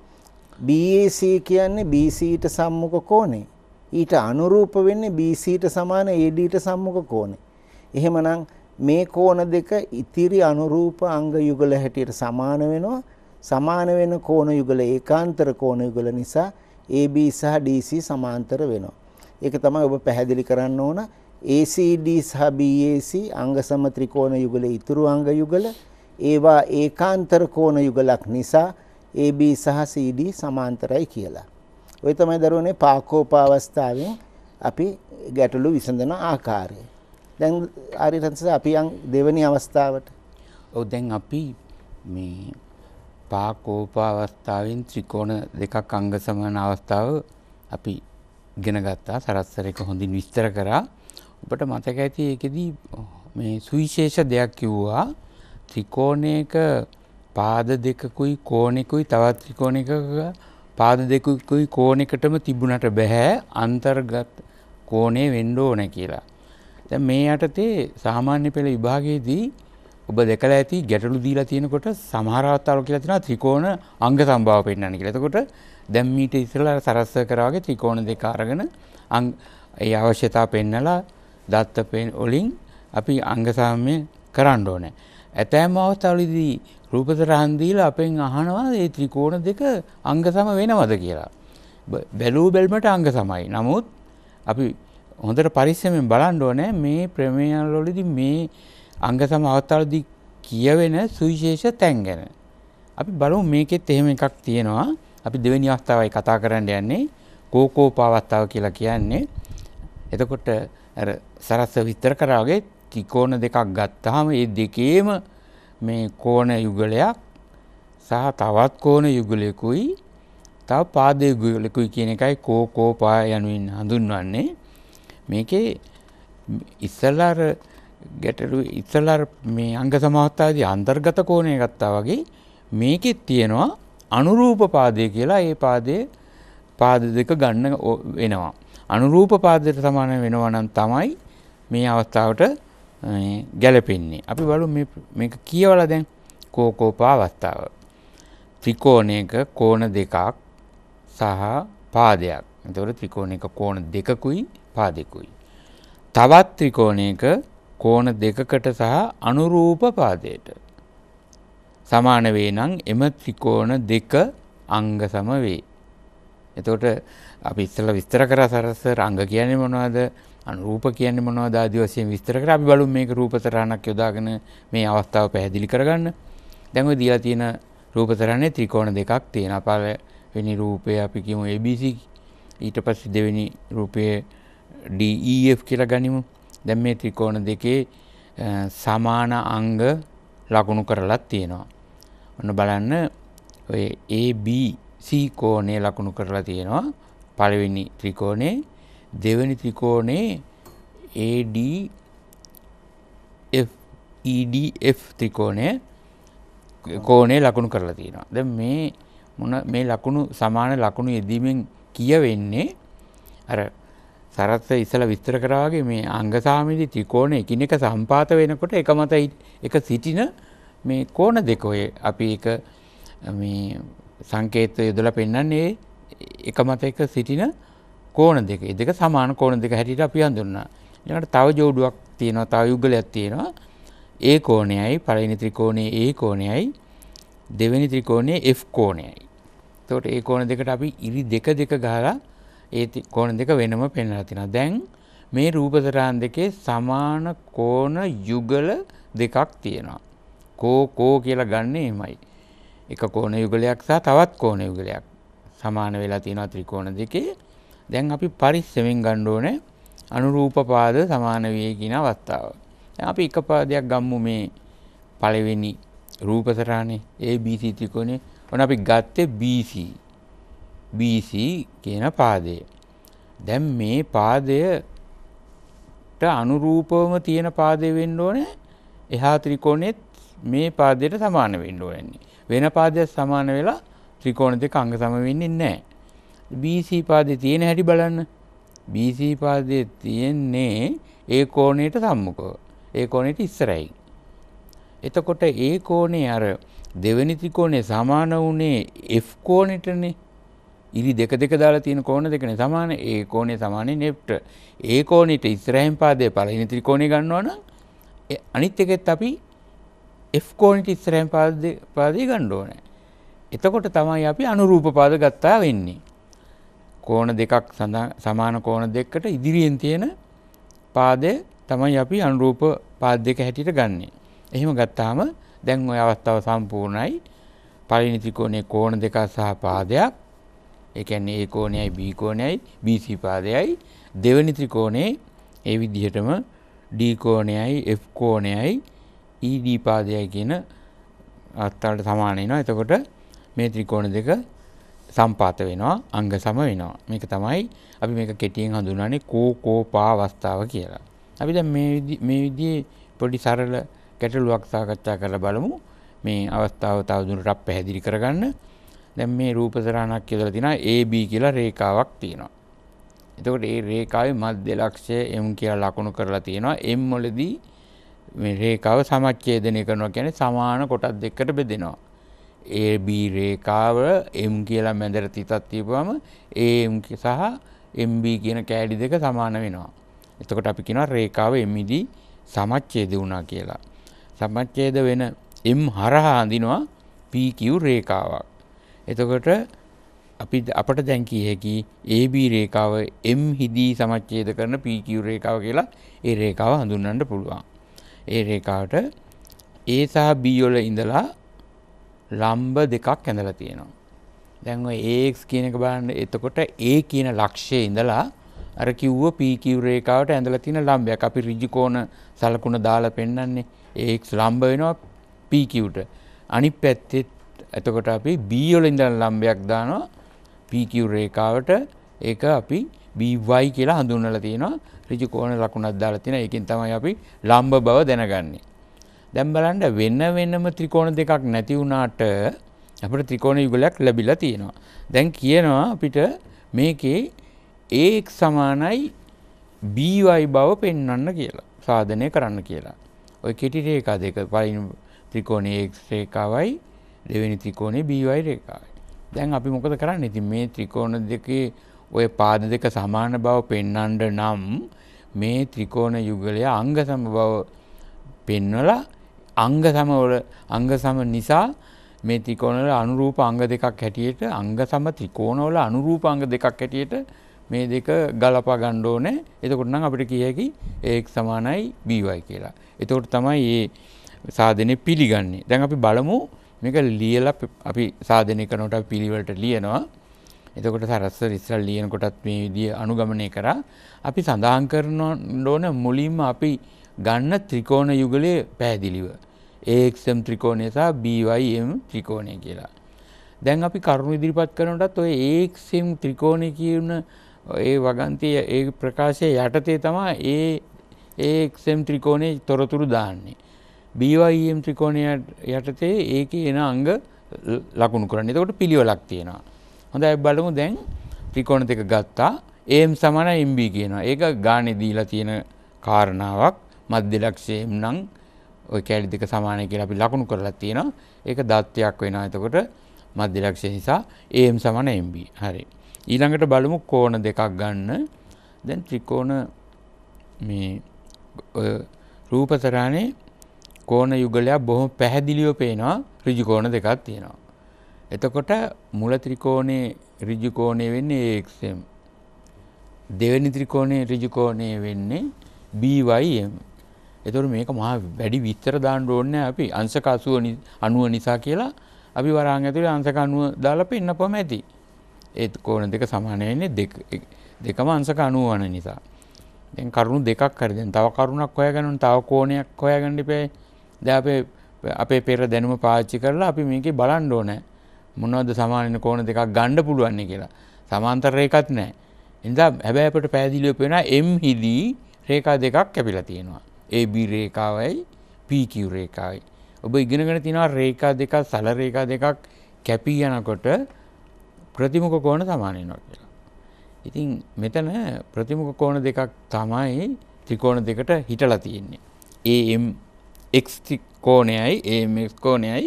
BAC කියන්නේ BC ට සම්මුඛ කෝණේ. ඊට අනුරූප වෙන්නේ BC-ට සමාන AD-ට සම්මුඛ කෝණය. එහෙමනම් මේ කෝණ දෙක ඉතිරි අනුරූප අංග යුගල හැටියට සමාන වෙනවා. සමාන වෙන කෝණ යුගල ඒකාන්තර කෝණ යුගල නිසා AB සහ DC සමාන්තර වෙනවා. ඒක තමයි ඔබ පැහැදිලි කරන්න ඕන. ACD සහ BAC අංග සම ත්‍රිකෝණ යුගල ඉතුරු අංග යුගල ඒවා ඒකාන්තර කෝණ යුගලක් නිසා AB සහ CD සමාන්තරයි කියලා. ඔය තමයි දරුවනේ පාකෝපාවස්ථාවෙන් අපි ගැටලු විසඳන ආකාරය. දැන් ආරියරන්ස අපි යන් දෙවෙනි අවස්ථාවට. ඔව් දැන් අපි මේ පාකෝපාවස්ථාවෙන් ත්‍රිකෝණ දෙකක් අංග සමාන අවස්ථාව අපි ඉගෙන ගත්තා. සරස්සර එක හොඳින් විස්තර කරා. ඔබට මතක ඇති ඒකෙදී මේ සුවිශේෂ දෙයක් කිව්වා ත්‍රිකෝණයක පාද දෙකකුයි කෝණෙකුයි තවත් ත්‍රිකෝණයක පාද දෙකුයි කෝණයකටම තිබුණට බෑ අන්තර්ගත කෝණේ වෙන්න ඕන කියලා. දැන් මේ යටතේ සාමාන්‍ය පෙළ විභාගයේදී ඔබ දැකලා ඇති ගැටලු දීලා තියෙනකොට සමහර අවස්ථාවල කියලා තියෙනවා ත්‍රිකෝණ අංග සම්භාව පෙන්වන්න කියලා. එතකොට දැන් මීට ඉස්සෙල්ලා සරස්ස කරා වගේ ත්‍රිකෝණ දෙක අරගෙන අංග ඒ අවශ්‍යතාව පෙන්නලා දත්ත වලින් අපි අංග සාමය කරන්න ඕනේ. ඇතෑම අවස්ථාවලදී රූපතරහන් දීලා අපෙන් අහනවා ඒ ත්‍රිකෝණ දෙක අංග සම වෙනවද කියලා. බැලූ බැල්මට අංග සමයි. නමුත් අපි හොඳට පරිස්සමෙන් බලන්න ඕනේ මේ ප්‍රමේයවලදී මේ අංග සම අවස්ථාවේදී කියවෙන සුවිශේෂ තැන් ගැන. අපි බලමු මේකෙත් එහෙම එකක් තියෙනවා. අපි දෙවෙනි අවස්ථාවයි කතා කරන්න යන්නේ කෝකෝපාවස්ථාව කියලා කියන්නේ. එතකොට අර සරස්ව විතර කරා වගේ ත්‍රිකෝණ දෙකක් ගත්තාම ඒ දෙකේම මේ කෝණ යුගලයක් සහ තවත් කෝණ යුගලයකුයි තව පාද යුගලයකුයි කියන එකයි කෝකෝපා යනුවෙන් හඳුන්වන්නේ මේකේ ඉස්සලාර ගැටලු ඉස්සලාර මේ අංග සමාවත්තාදී අන්තර්ගත කෝණය ගත්තා වගේ මේකෙත් තියෙනවා අනුරූප පාදය කියලා ඒ පාදයේ පාද දෙක ගන්න වෙනවා අනුරූප පාදයට සමාන වෙනවා නම් තමයි මේ අවස්ථාවට ගැලපෙන්නේ. අපි බලු මේක කියවල දැන් කෝකෝපාවස්ථාව. ත්‍රිකෝණයක කෝණ දෙකක් සහ පාදයක්. එතකොට ත්‍රිකෝණයක කෝණ දෙකකුයි පාදෙකුයි. තවත් ත්‍රිකෝණයක කෝණ දෙකකට සහ අනුරූප පාදයට සමාන වේ නම් එම ත්‍රිකෝණ දෙක අංග සම වේ. එතකොට අපි ඉස්සෙල්ලා විස්තර කරා සරස අංග කියන්නේ මොනවද? අනුරූප කියන්නේ මොනවද ආදි වශයෙන් විස්තර කරලා අපි බලමු මේක රූපතරණක් යොදාගෙන මේ අවස්ථාව පැහැදිලි කරගන්න. දැන් ඔය දීලා තියෙන රූපතරණේ ත්‍රිකෝණ දෙකක් තියෙනවා. පළ වෙනි රූපය අපි කියමු ABC. ඊට පස්සේ දෙවෙනි රූපයේ DEF කියලා ගනිමු. දැන් මේ ත්‍රිකෝණ දෙකේ සමාන අංග ලකුණු කරලා තියෙනවා. ඔන්න බලන්න ඔය ABC කෝණය ලකුණු කරලා තියෙනවා. පළවෙනි ත්‍රිකෝණේ දෙවැනි ත්‍රිකෝණේ AD EDF e ත්‍රිකෝණය කෝණය ලකුණු කරලා තියෙනවා. දැන් මේ මොන මේ ලකුණු සමාන ලකුණු යෙදීමෙන් කියවෙන්නේ අර සරත් ඉස්සලා විස්තර කරා වගේ මේ අංග සාමිති ත්‍රිකෝණ එකිනෙක සම්පාත වෙනකොට එක මත එක සිටින මේ කෝණ දෙක ඔය අපි එක මේ සංකේතය යොදලා පෙන්වන්නේ එක මත එක සිටින කෝණ දෙක. ඒ දෙක සමාන කෝණ දෙක හැටියට අපි හඳුන්වනවා. ඊළඟට තව ජෝඩුවක් තියෙනවා, තව යුගලයක් තියෙනවා. ඒ කෝණයයි පළවෙනි ත්‍රිකෝණයේ ඒ කෝණයයි දෙවෙනි ත්‍රිකෝණයේ F කෝණයයි. එතකොට ඒ කෝණ දෙකට අපි ඉරි දෙක දෙක ගහලා ඒ කෝණ දෙක වෙනම පෙන්වලා තිනවා. දැන් මේ රූපතරාන් දෙකේ සමාන කෝණ යුගල දෙකක් තියෙනවා. කෝ කෝ කියලා ගන්න එමයි. එක කෝණ යුගලයක් සහ තවත් කෝණ යුගලයක් සමාන වෙලා තියෙනවා ත්‍රිකෝණ දෙකේ. දැන් අපි පරිස්සමෙන් ගන්න ඕනේ අනුරූප පාද සමාන වේ කියන අවස්ථාව. දැන් අපි එක පාදයක් ගම්මු මේ පළවෙනි රූප සටහනේ ABC ත්‍රිකෝණේ. ඔන්න අපි ගත්තේ BC. BC කියන පාදය. දැන් මේ පාදයට අනුරූපවම තියෙන පාදය වෙන්න ඕනේ එහා ත්‍රිකෝණෙත් මේ පාදයට සමාන වෙන්න ඕනේ. වෙන පාදයක් සමාන වෙලා ත්‍රිකෝණ දෙක අංග සම වෙන්නේ නැහැ. BC පාදේ තියෙන හැටි බලන්න. BC පාදේ තියෙන්නේ ඒ කෝණයට සම්මුඛව. ඒ කෝණයට ඉස්සරහින්. එතකොට ඒ කෝණේ අර දෙවෙනි ත්‍රිකෝණේ සමාන වුණේ F කෝණයටනේ. ඉරි දෙක දෙක දාලා තියෙන කෝණ දෙකනේ සමාන. ඒ කෝණේ සමානයි නෙප්ට. ඒ කෝණයට ඉස්සරහින් පාදයේ පළවෙනි ත්‍රිකෝණේ ගන්නවා නම් අනිත් එකෙත් අපි F කෝණයට ඉස්සරහින් පාදේ පාදේ ගන්න ඕනේ. එතකොට තමයි අපි අනුරූප පාද ගත්තා වෙන්නේ. කෝණ දෙකක් සමාන කෝණ දෙකට ඉදිරියෙන් තියෙන පාදය තමයි අපි අනුරූප පාද දෙක හැටියට ගන්නෙ. එහෙම ගත්තාම දැන් ওই අවස්ථාව සම්පූර්ණයි. පළවෙනි ත්‍රිකෝණයේ කෝණ දෙකක් සහ පාදයක්. ඒ කියන්නේ A කෝණයයි B කෝණයයි BC පාදයයි. දෙවෙනි ත්‍රිකෝණයේ ඒ විදිහටම D කෝණයයි F කෝණයයි ED පාදයයි කියන අත්තාලට සමාන වෙනවා. එතකොට මේ ත්‍රිකෝණ දෙක සම්පාත වෙනවා අංග සම වෙනවා මේක තමයි අපි මේක කෙටියෙන් හඳුනන්නේ කෝකෝපා අවස්ථාව කියලා. අපි දැන් මේ මේ විදිහේ පොඩි සරල ගැටලුවක් සාකච්ඡා කරලා බලමු. මේ අවස්ථාව තවදුරටත් පැහැදිලි කරගන්න. දැන් මේ රූපසරණක් කියලා තියෙනවා AB කියලා රේඛාවක් තියෙනවා. එතකොට ඒ රේඛාවේ මධ්‍ය ලක්ෂය M කියලා ලකුණු කරලා තියෙනවා. M වලදී මේ රේඛාව සමච්ඡේදනය කරනවා කියන්නේ සමාන කොටස් දෙකකට බෙදෙනවා. AB රේඛාව M කියලා මැදට තිතක් තියපුවම AM සහ MB කියන කෑඩි දෙක සමාන වෙනවා. එතකොට අපි කියනවා රේඛාව MD සමච්ඡේද වුණා කියලා. සමච්ඡේද වෙන M හරහා අඳිනවා PQ රේඛාවක්. එතකොට අපි අපට දැන් කිය හැකි AB රේඛාව M හිදී සමච්ඡේද කරන PQ රේඛාව කියලා ඒ රේඛාව හඳුන්වන්න පුළුවන්. ඒ රේඛාවට A සහ B වල ඉඳලා ලම්බ දෙකක් ඇඳලා තියෙනවා. දැන් ඔය AX කියන එක බලන්න එතකොට A කියන ලක්ෂයේ ඉඳලා අර කිව්ව PQ රේඛාවට ඇඳලා තියෙන ලම්බයක් අපි ඍජු කෝණ සලකුණ දාලා පෙන්වන්නේ AX ලම්බ වෙනවා PQ ට. අනිත් පැත්තේ එතකොට අපි B වල ඉඳලා ලම්බයක් දානවා PQ රේඛාවට ඒක අපි BY කියලා හඳුන්වලා තියෙනවා ඍජු කෝණ ලකුණක් දාලා තියෙනවා. ඒකෙන් තමයි අපි ලම්බ බව දැනගන්නේ. දැන් බලන්න වෙන වෙනම ත්‍රිකෝණ දෙකක් නැති වුණාට අපිට ත්‍රිකෝණ යුගලයක් ලැබිලා තියෙනවා. දැන් කියනවා අපිට මේකේ AX සමානයි BY බව පෙන්වන්න කියලා. සාධනය කරන්න කියලා. ඔය කෙටි රේඛා දෙක පළවෙනි ත්‍රිකෝණයේ X රේඛාවයි දෙවෙනි ත්‍රිකෝණයේ BY රේඛාවයි. දැන් අපි මොකද කරන්නේ? ඉතින් මේ ත්‍රිකෝණ දෙකේ ඔය පාද දෙක සමාන බව පෙන්වන්න නම් මේ ත්‍රිකෝණ යුගලය අංග සම බව පෙන්වලා අංග සමවල අංග සම නිසා මේ ත්‍රිකෝණවල අනුරූප අංග දෙකක් හැටියට අංග සම ත්‍රිකෝණවල අනුරූප අංග දෙකක් හැටියට මේ දෙක ගලපා ගන්න ඕනේ. එතකොට නම් අපිට කිය හැකි AX සමානයි BY කියලා. එතකොට තමයි මේ සාධනේ පිළිගන්නේ. දැන් අපි බලමු මේක ලියලා අපි සාධනය කරනකොට අපි පිළිවෙලට ලියනවා. එතකොට සරස්ව ඉස්සර ලියනකොටත් මේ විදිය අනුගමනය කරා. අපි සඳහන් කරන ඕන මුලින්ම අපි ගන්න ත්‍රිකෝණ යුගලය පැහැදිලිව. ඒක්ම් ත්‍රිකෝණය සහ BYM ත්‍රිකෝණය කියලා. දැන් අපි කරුණු ඉදිරිපත් කරනටත් ඔය ඒක්ම් ත්‍රිකෝණය කියන ඒ වගන්තය ඒ ප්‍රකාශය යටතේ තමා ඒ ඒක්ම් ත්‍රිකෝණය තොරතුරු දාන්නේ. BYM ත්‍රිකෝණය යටතේ ඒක එන අංග ලකුණු කරන්න එතකොට පිළිවෙලක් තියෙනවා. හොඳ ඇ බලමු දැන් ත්‍රිකෝණ දෙක ගත්තා ඒම් සමන එම්බි කියනවා ඒක ගානෙ දීලා තියෙන කාරණාවක් මධ්‍යලක්ෂයෙන් නම් ওই කැලි දෙක සමානයි කියලා අපි ලකුණු කරලා තියෙනවා. ඒක දත්තයක් වෙනවා. එතකොට මධ්‍යලක්ෂය නිසා AM MB. හරි. ඊළඟට බලමු කෝණ දෙකක් ගන්න. දැන් ත්‍රිකෝණ මේ රූපතරානේ කෝණ යුගලයක් බොහොම පැහැදිලිව පේනවා. ඍජු කෝණ දෙකක් තියෙනවා. එතකොට මුල ත්‍රිකෝණේ ඍජු කෝණය වෙන්නේ AXM. දෙවෙනි ත්‍රිකෝණේ ඍජු කෝණය වෙන්නේ BYM. එතොට මේක මහා වැඩි විස්තර දාන්න ඕන්න අපි අංසක අසුව අනුව නිසා කියලා අපි වරාං ඇතුළේ අංසක අනුව දාලා පෙන්න පොම ඇති ඒත් කෝණ දෙක සමානයන්නේ දෙකම අංසක අනුව වන නිසා දැන් කරුණු දෙකක් හරි දැන් තව කරුණක් හොයාගන්න තව කෝණයක් හොයාගන්න ඉපේ දැන් අපේ අපේ පෙර දැනුම පාවිච්චි කරලා අපි මේකේ බලන්න ඕනේ මොනවද සමාන කෝණ දෙකක් ගන්න පුළුවන් කියලා සමාන්තර රේඛාවක් නැහැ එනිසා හැබැයි අපිට පෑදිලිය පේනවා M හිදී රේඛා දෙකක් කැපිලා තියෙනවා AB රේඛාවයි PQ රේඛාවයි. ඔබ ඉගෙනගෙන තිනවා රේඛා දෙකක් සල රේඛා දෙකක් කැපී යනකොට ප්‍රතිමුඛ කෝණ සමාන වෙනවා කියලා. ඉතින් මෙතන ප්‍රතිමුඛ කෝණ දෙකක් තමයි ත්‍රිකෝණ දෙකට හිටලා තියෙන්නේ. AM x කෝණයයි AMX කෝණයයි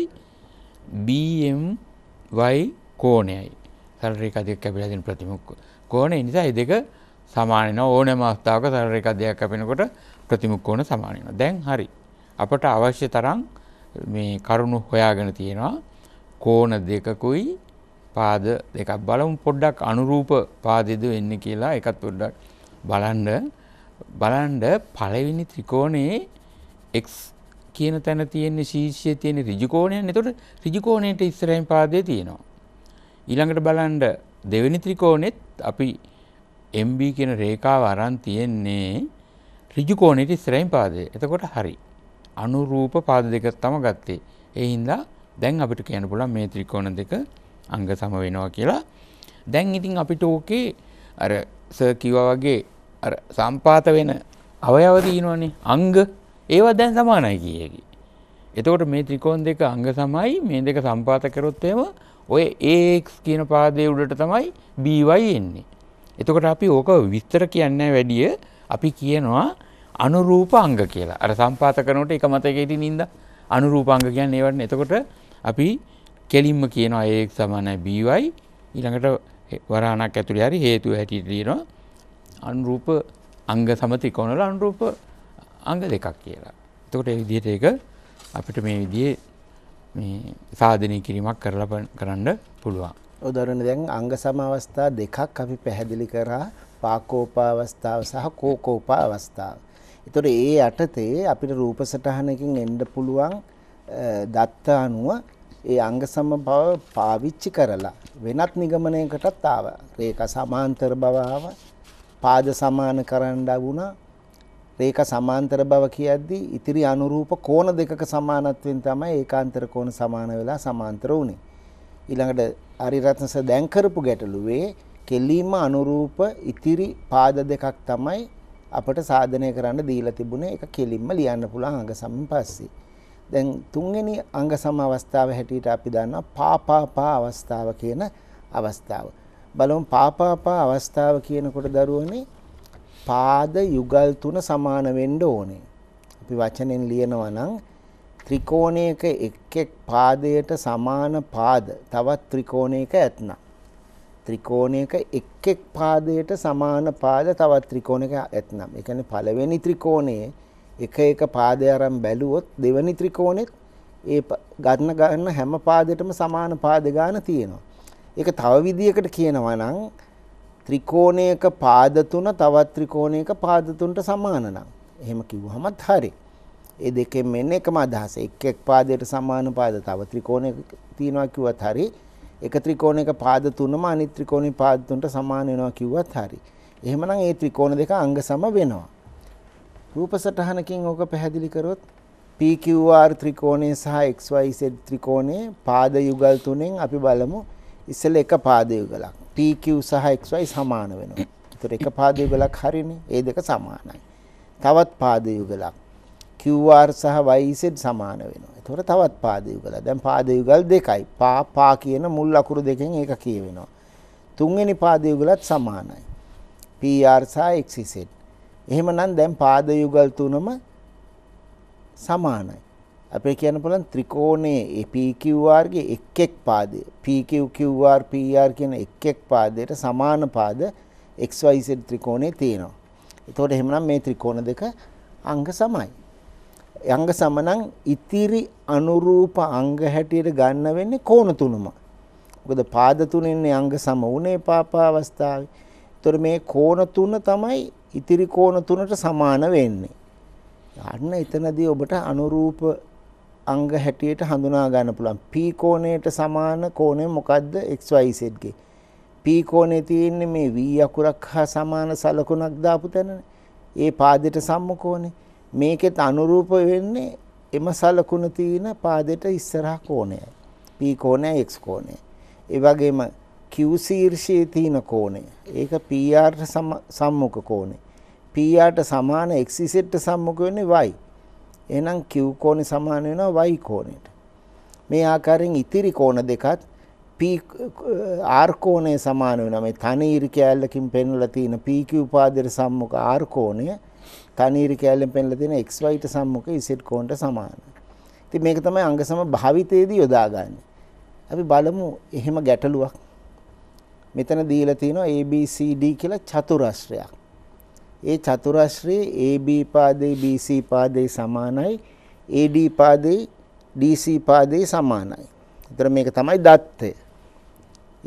BMY කෝණයයි. සරල රේඛා දෙක කැපිලා තියෙන ප්‍රතිමුඛ කෝණය නිසා මේ දෙක සමාන වෙනවා ඕනෑම අවස්ථාවක සරල රේඛා දෙකක් කැපෙනකොට ප්‍රතිමුක්කෝණ සමාන වෙනවා. දැන් හරි. අපට අවශ්‍ය තරම් මේ කරුණු හොයාගෙන තියෙනවා. කෝණ දෙකකුයි පාද දෙකක් බලමු පොඩ්ඩක් අනුරූප පාදෙද එන්නේ කියලා එකත් පොඩ්ඩක් බලන්න බලන්න පළවෙනි ත්‍රිකෝණයේ x කියන තැන තියෙන ශීර්ෂයේ තියෙන ඍජු කෝණයන්. එතකොට ඍජු කෝණයට ඉස්සරහින් පාදේ තියෙනවා. ඊළඟට බලන්න දෙවෙනි ත්‍රිකෝණෙත් අපි MB කියන රේඛාව අරන් තියෙන්නේ ඍජුකෝණයට ඉස්සරහින් පාදය. එතකොට හරි. අනුරූප පාද දෙක තම ගත්තේ. ඒ හින්දා දැන් අපිට කියන්න පුළුවන් මේ ත්‍රිකෝණ දෙක අංග සම වෙනවා කියලා. දැන් ඉතින් අපිට ඕකේ අර සර් කිව්වා වගේ අර සම්පාත වෙන අවයව තියෙනවනේ අංග ඒවා දැන් සමානයි කියේකි. එතකොට මේ ත්‍රිකෝණ දෙක අංග සමයි මේ දෙක සම්පාත කරොත් එහෙම ඔය AX කියන පාදයේ උඩට තමයි BY එන්නේ. එතකොට අපි ඕක විස්තර කියන්නේ වැඩිය අපි කියනවා අනුරූපාංග කියලා අර සම්පාත කරනට එක මතකෙට නින්ද අනුරූපාංග කියන්න ඒවට එතකොට අපි කෙලින්ම කියනවා ඒ සමන බීවයි ඊළඟට වරාණක් ඇතුළ හරි හේතු හැටිටලීනවා අනුරූප අංග සමති කොනල අනුරූප අංග දෙකක් කියලා. එතකොට ඒ විදිහට ඒක අපිට මේ විදිහේ මේ සාධනය කිරීමක් කරලා කරන්න පුළුවන්. උදාහරණ දැන් අංග සම අවස්ථා දෙකක් අපි පැහැදිලි කරා පාකෝපාවස්ථාව සහ කෝකෝපාවස්ථාව. එතකොට ඒ යටතේ අපිට රූප සටහනකින් එන්න පුළුවන් දත්ත අනුව ඒ අංග සමබව පාවිච්චි කරලා වෙනත් නිගමනයකටත් ආවා. රේඛා සමාන්තර බව ආවා. පාද සමාන කරන්න වුණා. රේඛා සමාන්තර බව කියද්දී ඉතිරි අනුරූප කෝණ දෙකක සමානත්වයෙන් තමයි ඒකාන්තර කෝණ සමාන වෙලා සමාන්තර වුනේ. ඊළඟට අරිරත්නස දැන් කරපු ගැටලුවේ කෙලීම අනුරූප ඉතිරි පාද දෙකක් තමයි අපට සාධනය කරන්න දීලා තිබුණේ ඒක කෙලින්ම ලියන්න පුළුවන් අංග සම්පස්සේ. දැන් තුන්වෙනි අංග සම අවස්ථාව හැටියට අපි දන්නවා පාපාපා අවස්ථාව කියන අවස්ථාව. බලමු පාපාපා අවස්ථාව කියනකොට දරුවනේ පාද යුගල් තුන සමාන වෙන්න ඕනේ. අපි වචනෙන් ලියනවා නම් ත්‍රිකෝණයක එක් එක් පාදයට සමාන පාද තවත් ත්‍රිකෝණයක ඇතනම් ත්‍රිකෝණයක එක් එක් පාදයට සමාන පාද තවත් ත්‍රිකෝණයක ඇතනම්. ඒ කියන්නේ පළවෙනි ත්‍රිකෝණයේ එක එක පාදය අරන් බැලුවොත් දෙවෙනි ත්‍රිකෝණෙත් ඒ ගන්න ගන්න හැම පාදයටම සමාන පාද ගාන තියෙනවා. ඒක තව විදියකට කියනවා නම් ත්‍රිකෝණයක පාද තුන තවත් ත්‍රිකෝණයක පාද තුනට සමාන නම්. එහෙම කිව්වහමත් හරි. ඒ දෙකෙන් මෙන්න එකම අදහස. එක් එක් පාදයට සමාන පාද තව ත්‍රිකෝණයක තියනවා කිව්වත් හරි. එක ත්‍රිකෝණයක පාද තුනම අනිත් ත්‍රිකෝණේ පාද තුනට සමාන වෙනවා කිව්වත් හරි. එහෙමනම් ඒ ත්‍රිකෝණ දෙක අංග සම වෙනවා. රූප සටහනකින් ඕක පැහැදිලි කරොත් PQR ත්‍රිකෝණය සහ XYZ ත්‍රිකෝණයේ පාද යුගල් තුනෙන් අපි බලමු ඉස්සෙල්ලා එක පාද යුගලක්. PQ සහ XY සමාන වෙනවා. ඒතර එක පාද යුගලක් හරිනේ. ඒ දෙක සමානයි. තවත් පාද යුගලක් QR සහ YZ සමාන වෙනවා. තොර තවත් පාදයු කළා. දැන් පාදයුගල් දෙකයි. පා පා කියන මුල් අකුරු දෙකෙන් ඒක කියවෙනවා. තුන්වෙනි පාදයුගලත් සමානයි. PR සහ XZ. එහෙමනම් දැන් පාදයුගල් තුනම සමානයි. අපේ කියන්න පුළුවන් ත්‍රිකෝණයේ PQR ගේ එක් එක් පාදය PQQR PR කියන එක් එක් පාදයට සමාන පාද XYZ ත්‍රිකෝණේ තියෙනවා. එතකොට එහෙමනම් මේ ත්‍රිකෝණ දෙක අංග සමයි. අංග සමනං ඉතිරි අනුරූප අංග හැටියට ගන්න වෙන්නේ කෝණ තුනම. මොකද පාද තුනින්නේ අංග සම උනේ පාපා අවස්ථාවේ. ඒතර මේ කෝණ තුන තමයි ඉතිරි කෝණ තුනට සමාන වෙන්නේ. අන්න එතනදී ඔබට අනුරූප අංග හැටියට හඳුනා ගන්න පුළුවන්. P කෝණයට සමාන කෝණය මොකද්ද? XYZ ගේ. P කෝණේ තියෙන්නේ මේ V අකුරක් හා සමාන සලකුණක් දාපු තැනනේ. ඒ පාදයට සම්මුඛෝනේ. මේකෙත් අනුරූප වෙන්නේ එම සලකුණ තියෙන පාදයට ඉස්සරහ කෝණයයි. P කෝණය X කෝණය. ඒ වගේම Q ශීර්ෂයේ තියෙන කෝණය. ඒක PR සම්මුඛ කෝණය. PR ට සමාන X Z සම්මුඛ වෙන්නේ Y. එහෙනම් Q කෝණේ සමාන වෙනවා Y කෝණයට. මේ ආකාරයෙන් ඉතිරි කෝණ දෙකත් P R කෝණය සමාන වෙනවා. මේ තනි ඉරි කැලලකින් පෙන්වලා තියෙන PQ පාදයට සම්මුඛ R කෝණය තනීරි කෑල්ලෙන් පෙන්ලා තියෙන x y ට සම්මුඛ e z කෝණයට සමානයි. ඉතින් මේක තමයි අංගසම භාවිතයේදී යොදාගන්නේ. අපි බලමු එහෙම ගැටලුවක්. මෙතන දීලා තියෙනවා a b c d කියලා චතුරස්‍රයක්. ඒ චතුරස්‍රයේ AB පාදේ BC පාදේ සමානයි AD පාදේ DC පාදේ සමානයි. ඒතර මේක තමයි දත්තය.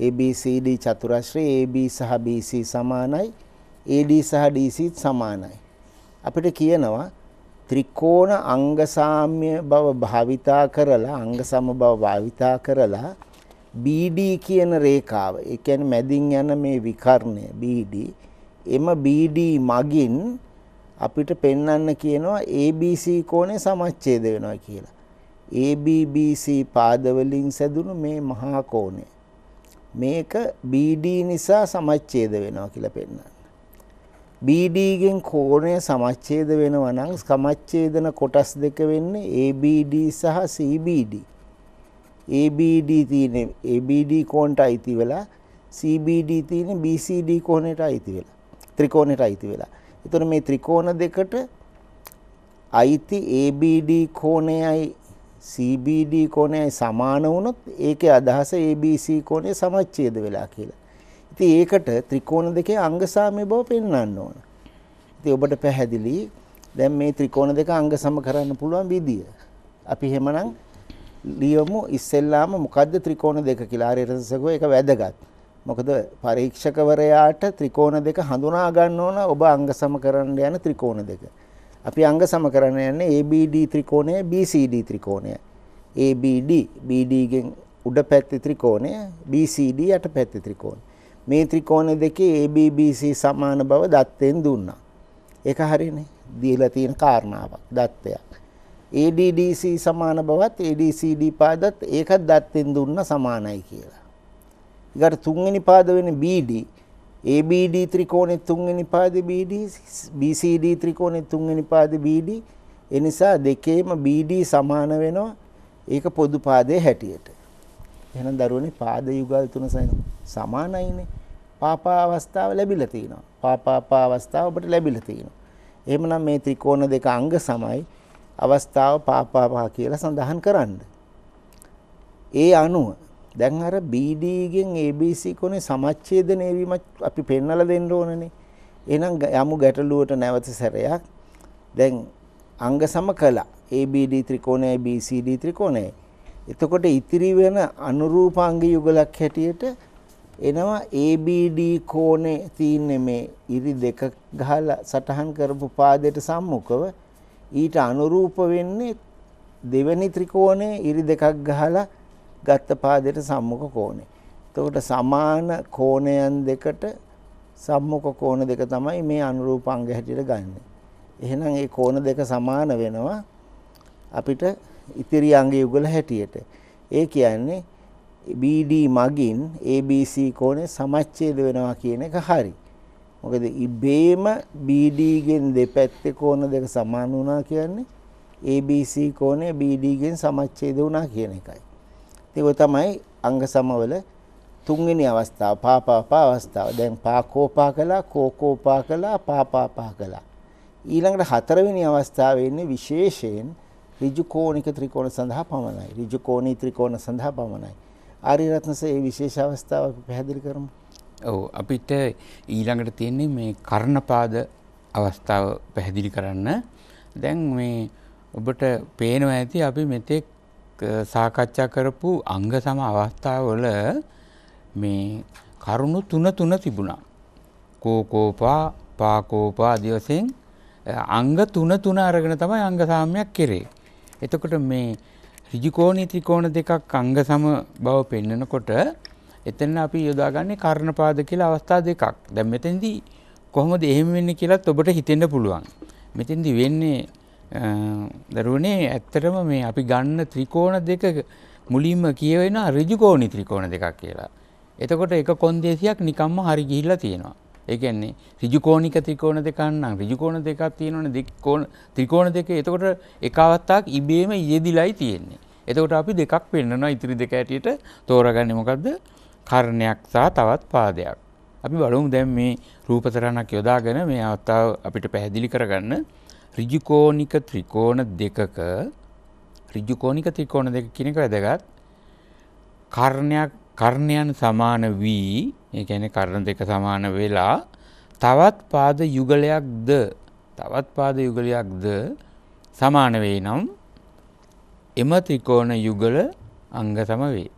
ABCD චතුරස්‍රයේ AB සහ BC සමානයි AD සහ DC සමානයි. අපිට කියනවා ත්‍රිකෝණ අංග සාම්‍ය බව භාවිතා කරලා අංග සම බව භාවිතා කරලා BD කියන රේඛාව ඒ කියන්නේ මැදින් යන මේ විකර්ණය BD එම BD මගින් අපිට පෙන්වන්න කියනවා ABC කෝණය සමච්ඡේද වෙනවා කියලා. ABBC පාදවලින් සැදුණු මේ මහා කෝණය. මේක BD නිසා සමච්ඡේද වෙනවා කියලා පෙන්වනවා. BDගෙන් කෝණය සමච්ඡේද වෙනවා නම් සමච්ඡේදන කොටස් දෙක වෙන්නේ ABD සහ CBD. ABD තියෙන ABD කෝණට අයිති වෙලා CBD තියෙන BCD කෝණයට අයිති වෙලා ත්‍රිකෝණයට අයිති වෙලා. ඒතර මේ ත්‍රිකෝණ දෙකට අයිති ABD කෝණයයි CBD කෝණයයි සමාන වුණොත් ඒකේ අදහස ABC කෝණය සමච්ඡේද වෙලා කියලා. ඉතින් ඒකට ත්‍රිකෝණ දෙකේ අංග සාමය බව පෙන්වන්න ඕන. ඉතින් ඔබට පැහැදිලි දැන් මේ ත්‍රිකෝණ දෙක අංග සම කරන්න පුළුවන් විදිය. අපි එහෙමනම් ලියමු ඉස්සෙල්ලාම මොකද්ද ත්‍රිකෝණ දෙක කියලා ආරයන්සකෝ ඒක වැදගත්. මොකද පරීක්ෂකවරයාට ත්‍රිකෝණ දෙක හඳුනා ගන්න ඕන ඔබ අංග සම කරන්න යන ත්‍රිකෝණ දෙක. අපි අංග සම කරන්න යන්නේ ABD ත්‍රිකෝණය BCD ත්‍රිකෝණය. ABD BD ගෙන් උඩ පැත්තේ ත්‍රිකෝණය BCD යට පැත්තේ ත්‍රිකෝණය. මේ ත්‍රිකෝණ දෙකේ ABBC සමාන බව දත්තෙන් දුන්නා. ඒක හරිනේ. දීලා තියෙන කාරණාවක් දත්තයක්. ADDC සමාන බවත් ADCD පාදත් ඒකත් දත්තෙන් දුන්න සමානයි කියලා. ඊගාට තුන්වෙනි පාද වෙන BD ABD ත්‍රිකෝණේ තුන්වෙනි පාදේ BD BCD ත්‍රිකෝණේ තුන්වෙනි පාදේ BD එනිසා දෙකේම BD සමාන වෙනවා ඒක පොදු පාදයේ හැටියට. එහෙනම් දරුවනේ පාද යුගල් තුන සමානයිනේ. පාපා අවස්ථාව ලැබිලා තිනවා. පාපාපා අවස්ථාව ඔබට ලැබිලා තිනවා. එහෙමනම් මේ ත්‍රිකෝණ දෙක අංග සමයි අවස්ථාව පාපාපා කියලා සඳහන් කරන්න. ඒ අනුව දැන් අර BD ගෙන් ABC කෝණේ සමච්ඡේදනය වීම අපි පෙන්වලා දෙන්න ඕනනේ. එහෙනම් යමු ගැටලුවට නැවත සැරයක්. දැන් අංග සම කළා. ABD ත්‍රිකෝණයයි BCD ත්‍රිකෝණයයි. එතකොට ඉතිරි වෙන අනුරූපාංග යුගලක් හැටියට එනවා ABD කෝණේ තියෙන මේ ඉරි දෙක ගහලා සටහන් කරපු පාදයට සම්මුඛව ඊට අනුරූප වෙන්නේ දෙවෙනි ත්‍රිකෝණේ ඉරි දෙකක් ගහලා ගත්ත පාදයට සම්මුඛ කෝණේ. එතකොට සමාන කෝණයන් දෙකට සම්මුඛ කෝණ දෙක තමයි මේ අනුරූපාංග හැටියට ගන්න. එහෙනම් ඒ කෝණ දෙක සමාන වෙනවා අපිට ඉතිරි අංග යුගල හැටියට. ඒ කියන්නේ BD මගින් ABC කෝණය සමච්ඡේද වෙනවා කියන එක හරි. මොකද ඉබේම BD ගෙන් දෙපැත්තේ කෝණ දෙක සමාන වුණා කියන්නේ ABC කෝණය BD ගෙන් සමච්ඡේද වුණා කියන එකයි. ඒක තමයි අංග සමවල තුන්වෙනි අවස්ථාව පාපාපා අවස්ථාව. දැන් පාකෝපා කළා, කෝකෝපා කළා, පාපාපා කළා. ඊළඟට හතරවෙනි අවස්ථාවේ ඉන්නේ විශේෂයෙන් ඍජු කෝණික ත්‍රිකෝණ සඳහා පමණයි. ඍජු කෝණී ත්‍රිකෝණ සඳහා පමණයි. ආරියරත්න සර් මේ විශේෂ අවස්ථාව අපි පැහැදිලි කරමු. ඔව් අපිට ඊළඟට තියෙන්නේ මේ කර්ණපාද අවස්ථාව පැහැදිලි කරන්න. දැන් මේ ඔබට පේනවා ඇති අපි මෙතෙක් සාකච්ඡා කරපු අංග සම අවස්ථාවල මේ කරුණු තුන තුන තිබුණා. කෝකෝපා, පාකෝපා ආදී වශයෙන් අංග තුන තුන අරගෙන තමයි අංග සාමයක් කෙරේ. එතකොට මේ ඍජුකෝණී ත්‍රිකෝණ දෙකක් අංග සම බව පෙන්නකොට එතන අපි යොදාගන්නේ කර්ණපාද කියලා අවස්ථා දෙකක්. දැන් මෙතෙන්දී කොහොමද එහෙම වෙන්නේ කියලාත් ඔබට හිතෙන්න පුළුවන්. මෙතෙන්දී වෙන්නේ දරුවනේ ඇත්තටම මේ අපි ගන්න ත්‍රිකෝණ දෙක මුලින්ම කියවෙන ඍජුකෝණී ත්‍රිකෝණ දෙකක් කියලා. එතකොට එක කොන්දේසියක් නිකම්ම හරි ගිහිල්ලා තියෙනවා. ඒ කියන්නේ ඍජුකෝණික ත්‍රිකෝණ දෙකක් නම් ඍජුකෝණ දෙකක් තියෙනවනේ දෙකෝණ ත්‍රිකෝණ දෙක එතකොට එක අවස්ථාවක් ඉබේම යෙදිලායි තියෙන්නේ. එතකොට අපි දෙකක් පෙන්නනවා ඉතිරි දෙක ඇටියට තෝරගන්නේ මොකද්ද? කර්ණයක් සහ තවත් පාදයක්. අපි බලමු දැන් මේ රූපතරණක් යොදාගෙන මේ අවස්ථාව අපිට පැහැදිලි කරගන්න ඍජුකෝණික ත්‍රිකෝණ දෙකක ඍජුකෝණික ත්‍රිකෝණ දෙක කියන එක වැදගත්. කර්ණයක් කර්ණයන් සමාන වී ඒ කියන්නේ කර්ණ දෙක සමාන වෙලා තවත් පාද යුගලයක්ද තවත් පාද යුගලයක්ද සමාන වෙයි නම් එම ත්‍රිකෝණ යුගල අංග සම වේ.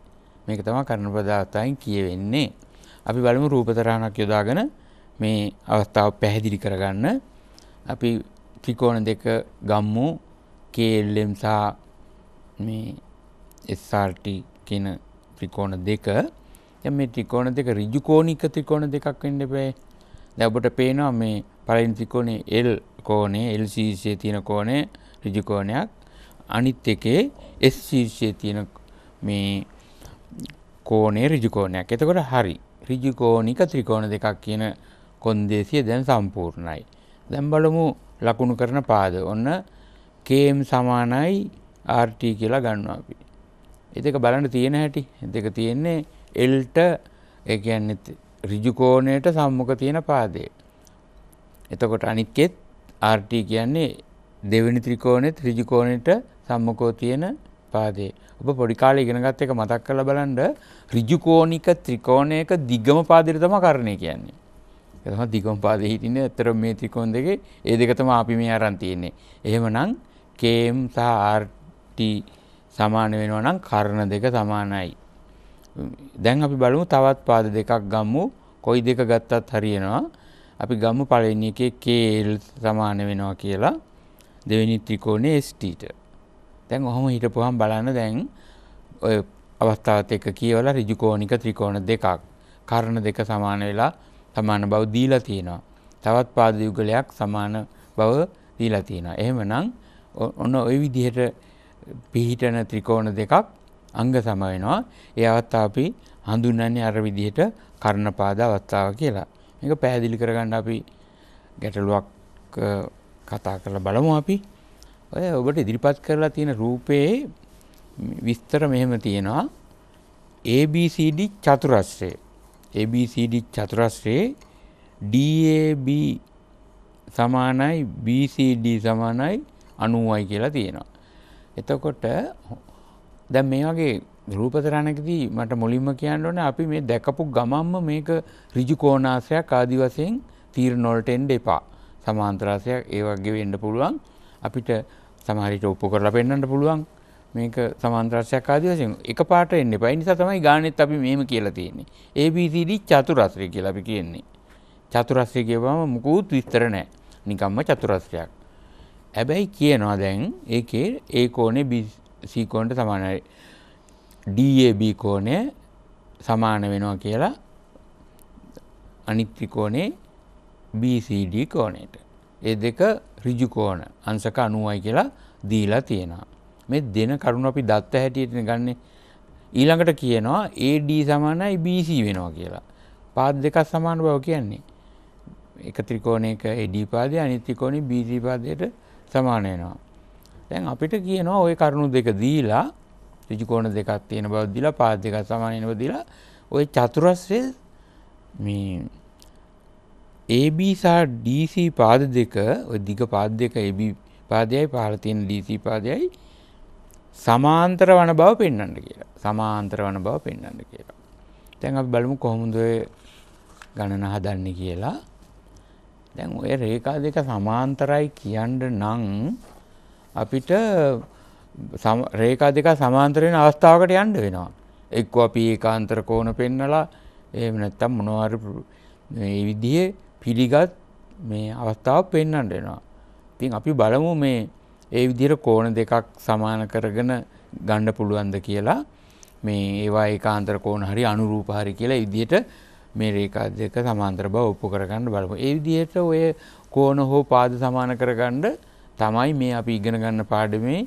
මේක තමයි කර්ණ පදාර්ථයෙන් කියවෙන්නේ. අපි බලමු රූප තරහණක් යොදාගෙන මේ අවස්ථාව පැහැදිලි කරගන්න. අපි ත්‍රිකෝණ දෙක ගම්මු KLM සහ මේ SRT කියන ත්‍රිකෝණ දෙක දැන් මේ ත්‍රිකෝණ දෙක ඍජු කෝණික ත්‍රිකෝණ දෙකක් වෙන්න බෑ දැන් ඔබට පේනවා මේ පළවෙනි ත්‍රිකෝණේ L කෝණය L ශීර්ෂයේ තියෙන කෝණය ඍජු කෝණයක් අනිත් එකේ S ශීර්ෂයේ තියෙන මේ කෝණය ඍජු කෝණයක් එතකොට හරි ඍජු කෝණික ත්‍රිකෝණ දෙකක් කියන කොන්දේසිය දැන් සම්පූර්ණයි දැන් බලමු ලකුණු කරන පාද ඔන්න කේම් සමානයි RT කියලා ගන්නවා අපි. එදක බලන්න තියෙන හැටි දෙක තියෙන්නේ එල්ට ඒන්න රිජුකෝණයට සම්මුඛ තියෙන පාදය. එතකොට අනික්කෙත් ආර්ට කියන්නේ දෙවනි ත්‍රිකෝණෙත් රිජුකෝණයට සම්මකෝ තියෙන පාදේ. ඔබ පොඩිකාල ඉගෙනගත් එක මතක් කළ බලන්ඩ රිජුකෝණික ත්‍රිකෝණයක දිගම පාදිර තම කරණය කියන්නේ. එතම දිගම පාද හිටින්න ඇතර මේ ත්‍රිකෝන් දෙකේ ඒ දෙකතම අපි මේ අරන් තියෙන්නේ. එහෙම නම් කේම් සහ ආර්ටී සමාන වෙනවා නම් කර්ණ දෙක සමානයි. දැන් අපි බලමු තවත් පාද දෙකක් ගමු. කොයි දෙක ගත්තත් හරියනවා. අපි ගමු පළවෙනි එකේ KL සමාන වෙනවා කියලා. දෙවෙනි ත්‍රිකෝණේ ST දැන් ඔහොම හිටපුවහම බලන්න දැන් ඔය අවස්ථාවත් එක්ක කියවලා ඍජු කෝණික ත්‍රිකෝණ දෙකක් කර්ණ දෙක සමාන වෙලා සමාන බව දීලා තියෙනවා. තවත් පාද යුගලයක් සමාන බව දීලා තියෙනවා. එහෙමනම් ඔන්න ওই විදිහට පිහිටන ත්‍රිකෝණ දෙකක් අංග සම වෙනවා. ඒ අවස්ථාව අපි හඳුන්වන්නේ අර විදිහට කර්ණපාද අවස්ථාව කියලා. මේක පැහැදිලි කරගන්න අපි ගැටලුවක් කතා කරලා බලමු අපි. ඔය ඔබට ඉදිරිපත් කරලා තියෙන රූපයේ විස්තර මෙහෙම තියෙනවා. ABCD චතුරස්‍රය. ABCD චතුරස්‍රයේ DAB සමානයි BCD සමානයි 90යි කියලා තියෙනවා. එතකොට දැන් මේ වගේ රූපතරණකදී මට මුලින්ම කියන්න ඕනේ අපි මේ දැකපු ගමම්ම මේක ඍජු කෝණාශ්‍රයක් ආදි වශයෙන් තීරණ වලට එන්න එපා. සමාන්තරාශ්‍රයක් ඒ වගේ වෙන්න පුළුවන්. අපිට සමහර විට ඔප්පු කරලා පෙන්වන්න පුළුවන්. මේක සමාන්තරාශ්‍රයක් ආදි වශයෙන් එකපාරට එන්න එපා. ඒ නිසා තමයි ගානෙත් අපි මෙහෙම කියලා තියෙන්නේ. ABCD චතුරස්‍රය කියලා අපි කියන්නේ. චතුරස්‍රය කියවම මුකුත් විස්තර නැහැ. නිකම්ම චතුරස්‍රයක්. හැබැයි කියනවා දැන් ඒකේ ඒ කෝණය BC කෝණයට සමානයි. DAB කෝණය සමාන වෙනවා කියලා අනිත් ත්‍රිකෝණේ BCD කෝණයට. ඒ දෙක ඍජු කෝණ අංශක 90යි කියලා දීලා තියෙනවා. මේ දෙන කරුණ අපි දත්ත හැටියට ගන්නේ. ඊළඟට කියනවා AD සමානයි BC වෙනවා කියලා. පාද දෙකක් සමාන බව කියන්නේ. එක ත්‍රිකෝණයක AD පාදය අනිත් ත්‍රිකෝණේ BC පාදයට සමාන වෙනවා. දැන් අපිට කියනවා ওই කරුණු දෙක දීලා ඍජුකෝණ දෙකක් තියෙන බව දීලා පාද දෙකක් සමාන වෙන බව දීලා ওই චතුරස්‍රය මේ AB සහ DC පාද දෙක ওই දිග පාද දෙක AB පාදයයි පහළ තියෙන DC පාදයයි සමාන්තර වන බව පෙන්වන්න කියලා. සමාන්තර වන බව පෙන්වන්න කියලා. දැන් අපි බලමු කොහොමද ඔය ගණන හදන්නේ කියලා. දැන් ඔය රේඛා දෙක සමාන්තරයි කියන්න නම් අපිට රේඛා දෙක සමාන්තර වෙන අවස්ථාවකට යන්න වෙනවා. එක්කෝ අපි ඒකාන්තර කෝණ පෙන්නලා එහෙම නැත්නම් මොනවා හරි මේ විදිහේ පිළිගත් මේ අවස්ථාවක් පෙන්වන්න වෙනවා. ඉතින් අපි බලමු මේ ඒ විදිහට කෝණ දෙකක් සමාන කරගෙන ගන්න පුළුවන්ද කියලා. මේ ඒවා ඒකාන්තර කෝණ හරි අනුරූප හරි කියලා විදිහට මේ රේකා දෙක සමාන්තර බව ඔප්පු කරගන්න බලපු. ඒ විදිහට ඔය කෝණ හෝ පාද සමාන කරගන්න තමයි මේ අපි ඉගෙන ගන්න පාඩමේ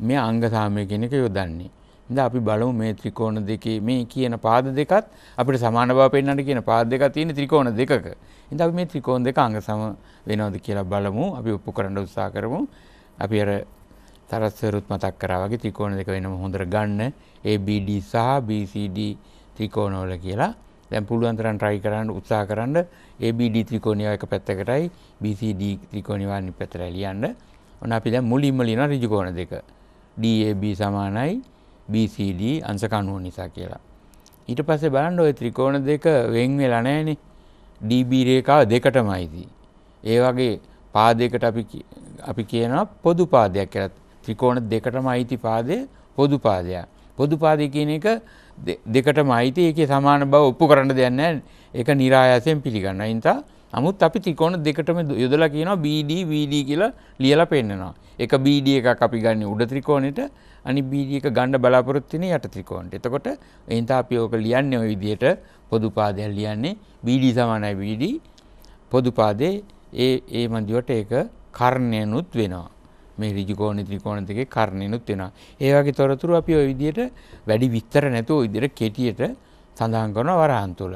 මේ අංග සාමය කියන එක යොදන්නේ. ඉතින් අපි බලමු මේ ත්‍රිකෝණ දෙකේ මේ කියන පාද දෙකත් අපිට සමාන බව පෙන්වන්න කියන පාද දෙකක් තියෙන ත්‍රිකෝණ දෙකක. ඉතින් අපි මේ ත්‍රිකෝණ දෙක අංග සම වෙනවද කියලා බලමු. අපි ඔප්පු කරන්න උත්සාහ කරමු. අපි අර තරස්වරුත් මතක් කරා වගේ ත්‍රිකෝණ දෙක වෙනම හොඳට ගන්න ABD සහ BCD ත්‍රිකෝණවල කියලා දැන් පුළුවන් තරම් try කරන්න උත්සාහ කරන්න ABD ත්‍රිකෝණය එක පැත්තකටයි BCD ත්‍රිකෝණය අනිත් පැත්තට ලියන්න. ඔන්න අපි දැන් මුලින්ම ලියන ඍජුකෝණ දෙක. DAB සමානයි BCD අංශක 90 නිසා කියලා. ඊට පස්සේ බලන්න ওই ත්‍රිකෝණ දෙක වෙන් වෙලා නැහැනේ. DB රේඛාව දෙකටමයිදී. ඒ වගේ පාදයකට අපි අපි කියනවා පොදු පාදයක් කියලා. ත්‍රිකෝණ දෙකටම අයිති පාදය පොදු පාදයක්. පොදු පාදය කියන එක දෙකටම අයිති ඒකේ සමාන බව ඔප්පු කරන්න දෙයක් නැහැ. ඒක નિરાයාසයෙන් පිළිගන්නවා. ඉන්තා නමුත් අපි ත්‍රිකෝණ දෙකටම යොදලා කියනවා BD VD කියලා ලියලා පෙන්නනවා. එක BD එකක් අපි ගන්න උඩ ත්‍රිකෝණයට අනිත් BD එක ගන්න බලාපොරොත්තු වෙන්නේ යට ත්‍රිකෝණයට. එතකොට එහෙනම් අපි ඕක ලියන්නේ ওই විදිහට පොදු පාදයක් ලියන්නේ BD සමානයි BD පොදු පාදේ ඒ ඒ මන්දියට ඒක කර්ණයනුත් වෙනවා. මේ ඍජුකෝණ ත්‍රිකෝණ දෙකේ කර්ණිනුත් වෙනවා. ඒ වගේ තොරතුරු අපි ওই විදිහට වැඩි විස්තර නැතුව ওই විදිහට කෙටියට සඳහන් කරනවා වරහන් තුල.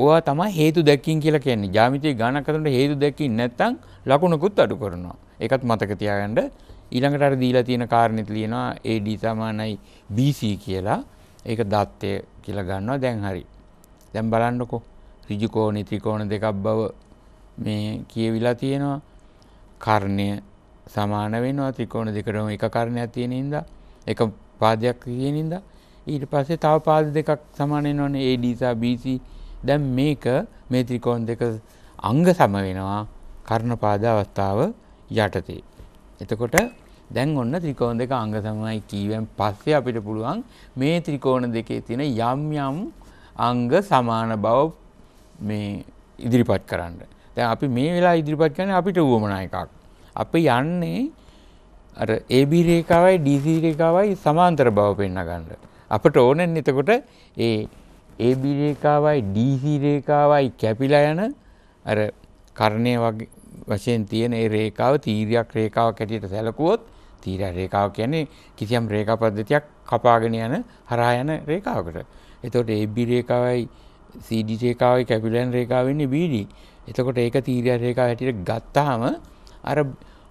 ඕවා තමයි හේතු දැක්කින් කියලා කියන්නේ. ජ්‍යාමිතිය ගණන් කරනකොට හේතු දැක්කින් නැත්නම් ලකුණකුත් අඩු කරනවා. ඒකත් මතක තියාගන්න. ඊළඟට අර දීලා තියෙන කාරණෙත් ලියනවා AD සමානයි BC කියලා. ඒක දත්තය කියලා ගන්නවා දැන් හරි. දැන් බලන්නකෝ. ඍජු කෝණී ත්‍රිකෝණ දෙකක් බව මේ කියවිලා තියෙනවා. කර්ණය සමාන වෙනවා ත්‍රිකෝණ දෙකටම එක කර්ණයක් තියෙන හින්දා එක පාදයක් තියෙන හින්දා ඊට පස්සේ තව පාද දෙකක් සමාන වෙනවනේ AD සහ BC දැන් මේක මේ ත්‍රිකෝණ දෙක අංග සම වෙනවා කර්ණ පාද අවස්ථාව යටතේ එතකොට දැන් ඔන්න ත්‍රිකෝණ දෙක අංග සමයි කීවෙන් පස්සේ අපිට පුළුවන් මේ ත්‍රිකෝණ දෙකේ තියෙන යම් යම් අංග සමාන බව මේ ඉදිරිපත් කරන්න. දැන් අපි මේ වෙලාව ඉදිරිපත් කරන්නේ අපිට උවමනා එකක්. අපි යන්නේ අර AB රේඛාවයි DC රේඛාවයි සමාන්තර බව පෙන්න ගන්න. අපට ඕනෙන් එතකොට ඒ AB රේඛාවයි DC රේඛාවයි කැපිලා යන අර කර්ණය වගේ වශයෙන් තියෙන ඒ රේඛාව තීරයක් රේඛාවක් ඇටියට සැලකුවොත් තීර රේඛාව කියන්නේ කිසියම් රේඛා පද්ධතියක් කපාගෙන යන හරහා යන රේඛාවකට. එතකොට AB රේඛාවයි CD රේඛාවයි කැපිලන් රේඛාව වෙන්නේ BD. එතකොට ඒක තීර රේඛාව හැටියට ගත්තාම අර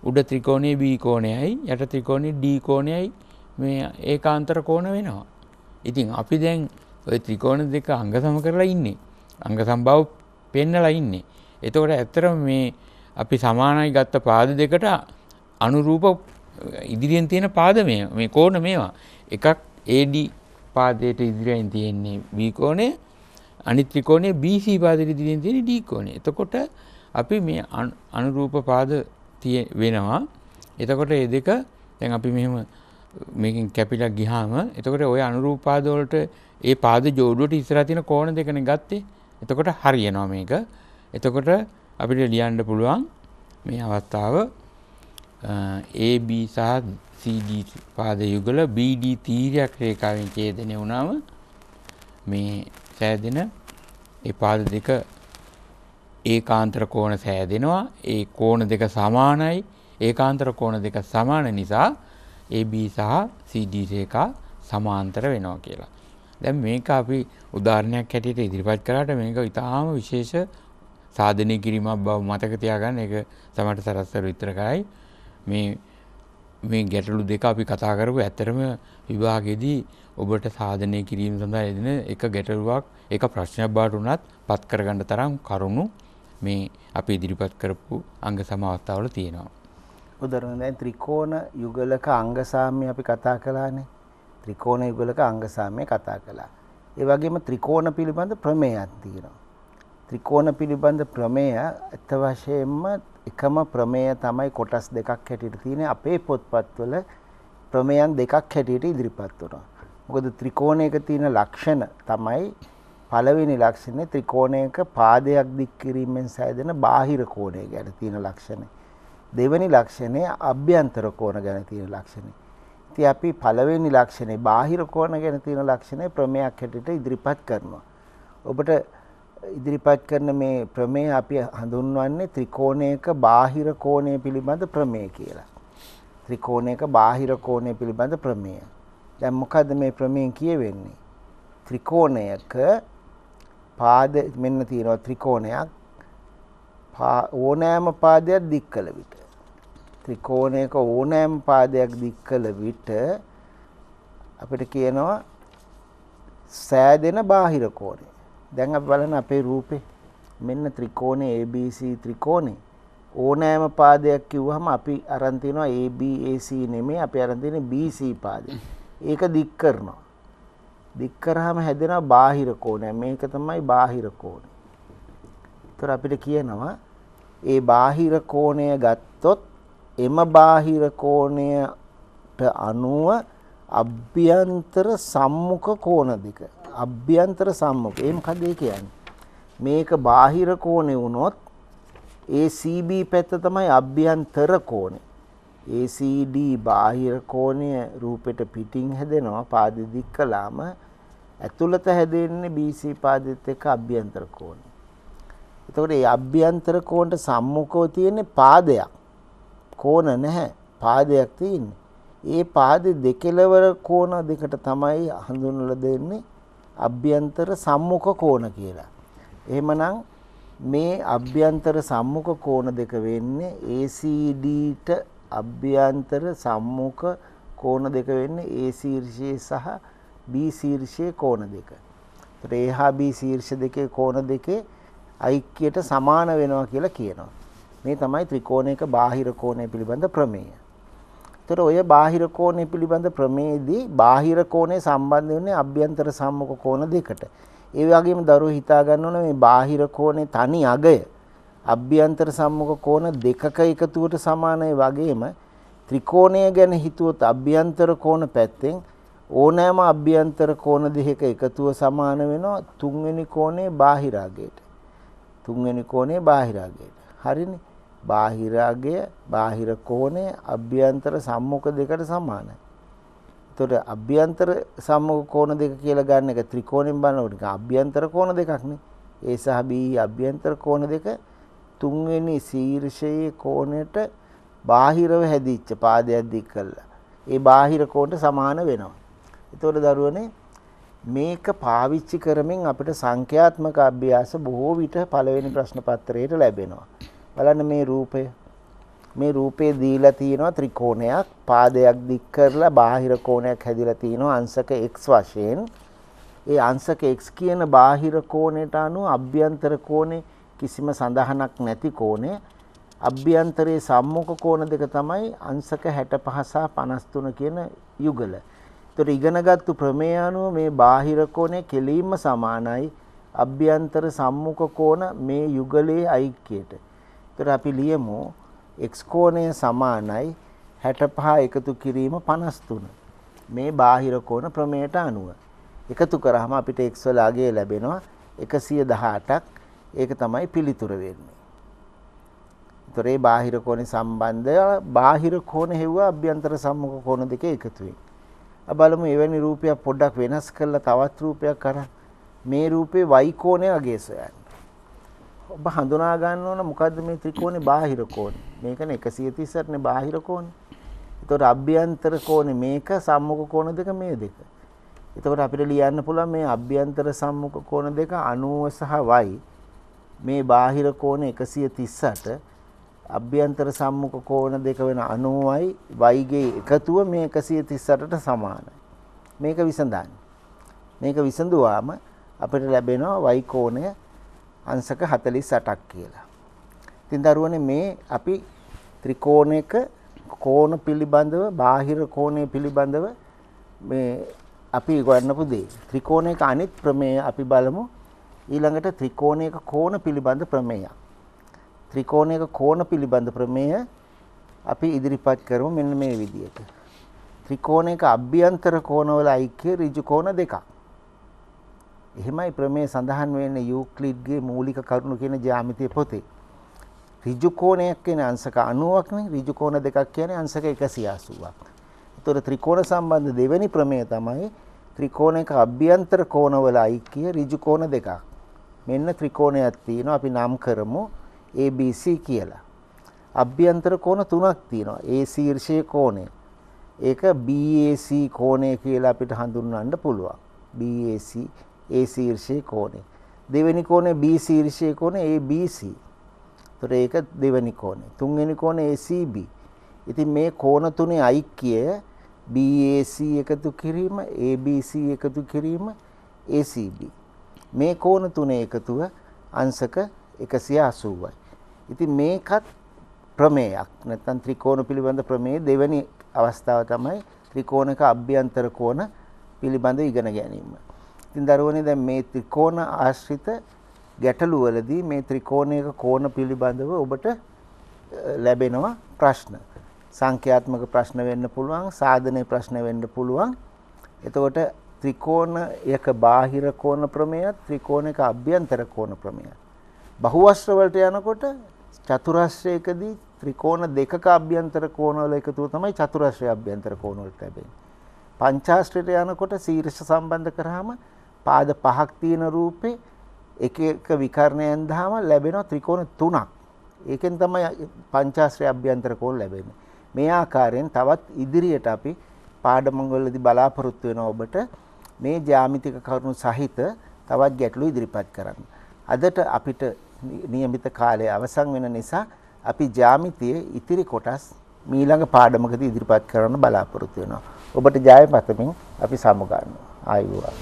උඩ ත්‍රිකෝණය බීකෝණයයි යට ත්‍රිකෝණය ඩීකෝණයයි මේ ඒ කාන්තර කෝණ වෙනවා. ඉතින් අපි දැන් ඔය ත්‍රිකෝණ දෙක අංගසම කරලා ඉන්නේ. අංග සම්භාව පෙන්නලා ඉන්නේ. එතකොට ඇත්තරම මේ අපි සමානයි ගත්ත පාද දෙකට අනුරූප ඉදිරියෙන් තියෙන පාදමය මේ කෝණ මේවා. එකක් AD පාදයට ඉදිරියෙන් තියෙන්නේ B කෝණය අනිත් ත්‍රිකෝණය BC පාදයට ඉදිරියෙන් තියෙන්නේ D කෝණය. එතකොට අපි මේ අනුරූප පාද තිය වෙනවා එතකොට ඒ දෙක දැන් අපි මෙහෙම මේකින් කැපිලා ගිහාම එතකොට ওই අනුරූපාදවලට ඒ පාද ජෝඩුවට ඉස්සරහ තියෙන කෝණ දෙකනේ ගත්තේ. එතකොට හරියනවා මේක. එතකොට අපිට ලියන්න පුළුවන් මේ අවස්ථාව AB සහ CD පාද යුගල BD තීරයක් රේඛාවෙන් ඡේදනය වුණාම මේ සෑදෙන ඒ පාද දෙක ඒකාන්තර කෝණ සෑදෙනවා ඒ කෝණ දෙක සමානයි ඒකාන්තර කෝණ දෙක සමාන නිසා AB සහ CD රේඛා සමාන්තර වෙනවා කියලා. දැන් මේක අපි උදාහරණයක් හැටියට ඉදිරිපත් කරාට මේක ඉතාම විශේෂ සාධනය කිරීමක් බව මතක තියාගන්න ඒක සමට සරස්තර විතර කරයි මේ මේ ගැටලු දෙක අපි කතා කරපු ඇත්තරම විභාගෙදී ඔබට සාධනය කිරීම සඳහා එදින එක ගැටලුවක් එක ප්‍රශ්නයක් බාට වුණත් පත් කරගන්න තරම් කරුණු මේ අපි ඉදිරිපත් කරපු අංග සමවස්ථාවල තියෙනවා. උදරන දැන් ත්‍රිකෝණ යුගලක අංගසාමය අපි කතා කළානේ. ත්‍රිකෝණ යුගලක අංගසාමය කතා කළා. ඒ වගේම ත්‍රිකෝණ පිළිබඳ ප්‍රමේයක් තියෙනවා. ත්‍රිකෝණ පිළිබඳ ප්‍රමේය අත වශයෙන්ම එකම ප්‍රමේය තමයි කොටස් දෙකක් හැටියට තියෙන්නේ අපේ පොත්පත්වල ප්‍රමේයන් දෙකක් හැටියට ඉදිරිපත් වෙනවා. මොකද ත්‍රිකෝණයක තියෙන ලක්ෂණ තමයි පළවෙනි ලක්ෂණය ත්‍රිකෝණයක පාදයක් දික් කිරීමෙන් සෑදෙන බාහිර කෝණය ගැන තියෙන ලක්ෂණය. දෙවෙනි ලක්ෂණය අභ්‍යන්තර කෝණ ගැන තියෙන ලක්ෂණය. ඉතින් අපි පළවෙනි ලක්ෂණේ බාහිර කෝණ ගැන තියෙන ලක්ෂණය ප්‍රමේයක් හැටියට ඉදිරිපත් කරනවා. ඔබට ඉදිරිපත් කරන මේ ප්‍රමේය අපි හඳුන්වන්නේ ත්‍රිකෝණයක බාහිර කෝණය පිළිබඳ ප්‍රමේය කියලා. ත්‍රිකෝණයක බාහිර කෝණය පිළිබඳ ප්‍රමේය. දැන් මොකද්ද මේ ප්‍රමේයෙන් කියවෙන්නේ? ත්‍රිකෝණයක පාද මෙන්න තියෙනවා ත්‍රිකෝණයක් ඕනෑම පාදයක් දික් කළ විට ත්‍රිකෝණයක ඕනෑම පාදයක් දික් කළ විට අපිට කියනවා සෑදෙන බාහිර කෝණය. දැන් අපි බලන අපේ රූපේ මෙන්න ත්‍රිකෝණේ ABC ත්‍රිකෝණේ ඕනෑම පාදයක් කිව්වහම අපි අරන් තිනවා ABAC නෙමෙයි අපි අරන් තිනේ BC පාදේ. ඒක දික් කරනවා. දික් කරාම හැදෙනවා බාහිර කෝණය. මේක තමයි බාහිර කෝණය. ඒතර අපිට කියනවා ඒ බාහිර කෝණය ගත්තොත් එම බාහිර කෝණයට අනුව අභ්‍යන්තර සම්මුඛ කෝණ දෙක. අභ්‍යන්තර සම්මුඛ. ඒ මොකද කියන්නේ? මේක බාහිර කෝණේ වුණොත් ඒ CB පැත්ත තමයි අභ්‍යන්තර කෝණේ. ACD බාහිර කෝණය රූපෙට පිටින් හැදෙනවා පාදෙ දික් කළාම ඇතුළත හැදෙන්නේ BC පාදෙත් එක්ක අභ්‍යන්තර කෝණය. එතකොට මේ අභ්‍යන්තර කෝණයට සම්මුඛව තියෙන්නේ පාදයක්. කෝණ නැහැ. පාදයක් තියෙන්නේ. ඒ පාදෙ දෙකලවර කෝණ දෙකට තමයි හඳුන්වලා දෙන්නේ අභ්‍යන්තර සම්මුඛ කෝණ කියලා. එහෙමනම් මේ අභ්‍යන්තර සම්මුඛ කෝණ දෙක වෙන්නේ ACD ට අභ්‍යන්තර සම්මුඛ කෝණ දෙක වෙන්නේ A ශීර්ෂයේ සහ B ශීර්ෂයේ කෝණ දෙක. ඒතර A හා B ශීර්ෂ දෙකේ කෝණ දෙකේ ඓක්‍යයට සමාන වෙනවා කියලා කියනවා. මේ තමයි ත්‍රිකෝණයක බාහිර කෝණය පිළිබඳ ප්‍රමේය. ඒතර ඔය බාහිර කෝණය පිළිබඳ ප්‍රමේයදී බාහිර කෝණය සම්බන්ධ වෙන්නේ අභ්‍යන්තර සම්මුඛ කෝණ දෙකට. ඒ වගේම දරුවෝ හිතා ගන්න ඕනේ මේ බාහිර කෝණේ තනි අගය අභ්‍යන්තර සම්මුඛ කෝණ දෙකක එකතුවට සමානයි වගේම ත්‍රිකෝණය ගැන හිතුවොත් අභ්‍යන්තර කෝණ පැත්තෙන් ඕනෑම අභ්‍යන්තර කෝණ දෙකක එකතුව සමාන වෙනවා තුන්වෙනි කෝණේ බාහිරාගයට. තුන්වෙනි කෝණේ බාහිරාගයට. හරිනේ. බාහිරාගය බාහිර කෝණය අභ්‍යන්තර සම්මුඛ දෙකට සමානයි. එතකොට අභ්‍යන්තර සම්මුඛ කෝණ දෙක කියලා ගන්න එක ත්‍රිකෝණයෙන් බලනකොට අභ්‍යන්තර කෝණ දෙකක්නේ. ඒ සහ B අභ්‍යන්තර කෝණ දෙක තුන්වෙනි ශීර්ෂයේ කෝණයට බාහිරව හැදිච්ච පාදයක් දික් කළා. ඒ බාහිර කෝණයට සමාන වෙනවා. එතකොට දරුවනේ මේක පාවිච්චි කරමින් අපිට සංඛ්‍යාත්මක අභ්‍යාස බොහෝ විට පළවෙනි ප්‍රශ්න පත්‍රයට ලැබෙනවා. බලන්න මේ රූපය. මේ රූපේ දීලා තියෙනවා ත්‍රිකෝණයක්. පාදයක් දික් කරලා බාහිර කෝණයක් හැදිලා තියෙනවා අංශක x වශයෙන්. ඒ අංශක x කියන බාහිර කෝණයට අනුව අභ්‍යන්තර කෝණේ කිසිම සඳහනක් නැති කෝණය අභ්‍යන්තරයේ සම්මුඛ කෝණ දෙක තමයි අංශක 65 සහ 53 කියන යුගල. ඒතර ඉගෙනගත්තු ප්‍රමේය අනුව මේ බාහිර කෝණය කෙලින්ම සමානයි අභ්‍යන්තර සම්මුඛ කෝණ මේ යුගලයේ ඓක්‍යයට. ඒතර අපි ලියමු x කෝණය සමානයි 65 එකතු කිරීම 53. මේ බාහිර කෝණ ප්‍රමේයට අනුව. එකතු කරාම අපිට x වල අගය ලැබෙනවා 118ක් ඒක තමයි පිළිතුර වෙන්නේ. ඒතරේ බාහිර කෝණේ සම්බන්ධය බාහිර කෝණ හෙව්වා අභ්‍යන්තර සම්මුඛ කෝණ දෙක එකතු වෙයි. බලමු එවැනි රූපයක් පොඩ්ඩක් වෙනස් කරලා තවත් රූපයක් අරන් මේ රූපේ y කෝණය අගේ සොයන්න. ඔබ හඳුනා ගන්න ඕන මොකද්ද මේ ත්‍රිකෝණේ බාහිර කෝණේ. මේකනේ 138 නේ බාහිර කෝණේ. ඒතකොට අභ්‍යන්තර කෝණේ මේක සම්මුඛ කෝණ දෙක මේ දෙක. ඒතකොට අපිට ලියන්න පුළුවන් මේ අභ්‍යන්තර සම්මුඛ කෝණ දෙක 90 සහ y මේ බාහිර කෝණ 138 අභ්‍යන්තර සම්මුඛ කෝණ දෙක වෙන 90යි y ගේ එකතුව මේ 138ට සමානයි. මේක විසඳන්න. මේක විසඳුවාම අපිට ලැබෙනවා y කෝණය අංශක 48ක් කියලා. ඉතින් දරුවනේ මේ අපි ත්‍රිකෝණයක කෝණ පිළිබඳව බාහිර කෝණය පිළිබඳව මේ අපි ගොඩනපු දේ. ත්‍රිකෝණයක අනිත් ප්‍රමේය අපි බලමු. ඊළඟට ත්‍රිකෝණයක කෝණ පිළිබඳ ප්‍රමේයයක්. ත්‍රිකෝණයක කෝණ පිළිබඳ ප්‍රමේය අපි ඉදිරිපත් කරමු මෙන්න මේ විදිහට. ත්‍රිකෝණයක අභ්‍යන්තර කෝණවල ඓක්‍ය ඍජු කෝණ දෙකක්. එහෙමයි ප්‍රමේය සඳහන් වෙන්නේ යූක්ලිඩ්ගේ මූලික කරුණු කියන ජ්‍යාමිතිය පොතේ. ඍජු කෝණයක් කියන්නේ අංශක 90ක් නේ ඍජු කෝණ දෙකක් කියන්නේ අංශක 180ක්. ඒතොර ත්‍රිකෝණ සම්බන්ධ දෙවෙනි ප්‍රමේය තමයි ත්‍රිකෝණයක අභ්‍යන්තර කෝණවල ඓක්‍ය ඍජු කෝණ දෙකක්. මෙන්න ත්‍රිකෝණයක් තියෙනවා අපි නම් කරමු ABC කියලා. අභ්‍යන්තර කෝණ තුනක් තියෙනවා. ඒ ශීර්ෂයේ කෝණය. ඒක BAC කෝණය කියලා අපිට හඳුන්වන්න පුළුවන්. BAC ඒ ශීර්ෂයේ කෝණය. දෙවෙනි කෝණය B ශීර්ෂයේ කෝණය ABC. ඒතර ඒක දෙවෙනි කෝණය. තුන්වෙනි කෝණය ACB. ඉතින් මේ කෝණ තුනේ අයික්‍යය BAC එකතු කිරීම ABC එකතු කිරීම ACB. මේ කෝණ තුනේ එකතුව අංශක 180යි. ඉතින් මේකත් ප්‍රමේයක් නැත්නම් ත්‍රිකෝණ පිළිබඳ ප්‍රමේය දෙවෙනි අවස්ථාව තමයි ත්‍රිකෝණක අභ්‍යන්තර කෝණ පිළිබඳ ඉගෙන ගැනීම. ඉතින් දරුවනේ දැන් මේ ත්‍රිකෝණ ආශ්‍රිත ගැටලු වලදී මේ ත්‍රිකෝණයක කෝණ පිළිබඳව ඔබට ලැබෙනවා ප්‍රශ්න. සංඛ්‍යාත්මක ප්‍රශ්න වෙන්න පුළුවන්, සාධනයේ ප්‍රශ්න වෙන්න පුළුවන්. එතකොට ත්‍රිකෝණයක බාහිර කෝණ ප්‍රමේයත් ත්‍රිකෝණයක අභ්‍යන්තර කෝණ ප්‍රමේයත්. බහුවස්ත්‍ර වලට යනකොට චතුරස්‍රයකදී ත්‍රිකෝණ දෙකක අභ්‍යන්තර කෝණවල එකතුව තමයි චතුරස්‍රය අභ්‍යන්තර කෝණවලට ලැබෙන්නේ. පංචාස්ත්‍රයට යනකොට ශීර්ෂ සම්බන්ධ කරාම පාද පහක් තියෙන රූපේ එක එක විකරණයෙන් දාම ලැබෙන ත්‍රිකෝණ තුනක්. ඒකෙන් තමයි පංචාස්ත්‍රය අභ්‍යන්තර කෝණ ලැබෙන්නේ. මේ ආකාරයෙන් තවත් ඉදිරියට අපි පාඩම් වලදී බලාපොරොත්තු වෙන ඔබට මේ ජ්‍යාමිතික කරුණු සහිත තවත් ගැටලු ඉදිරිපත් කරන්න. අදට අපිට નિયમિત කාලය අවසන් වෙන නිසා අපි ජ්‍යාමිතියේ ඉතිරි කොටස් මීළඟ පාඩමකදී ඉදිරිපත් කරන්න බලාපොරොත්තු වෙනවා. ඔබට ජය පතමින් අපි සමු ගන්නවා. ආයුබෝවන්.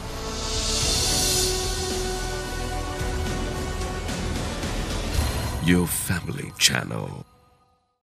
Your family channel.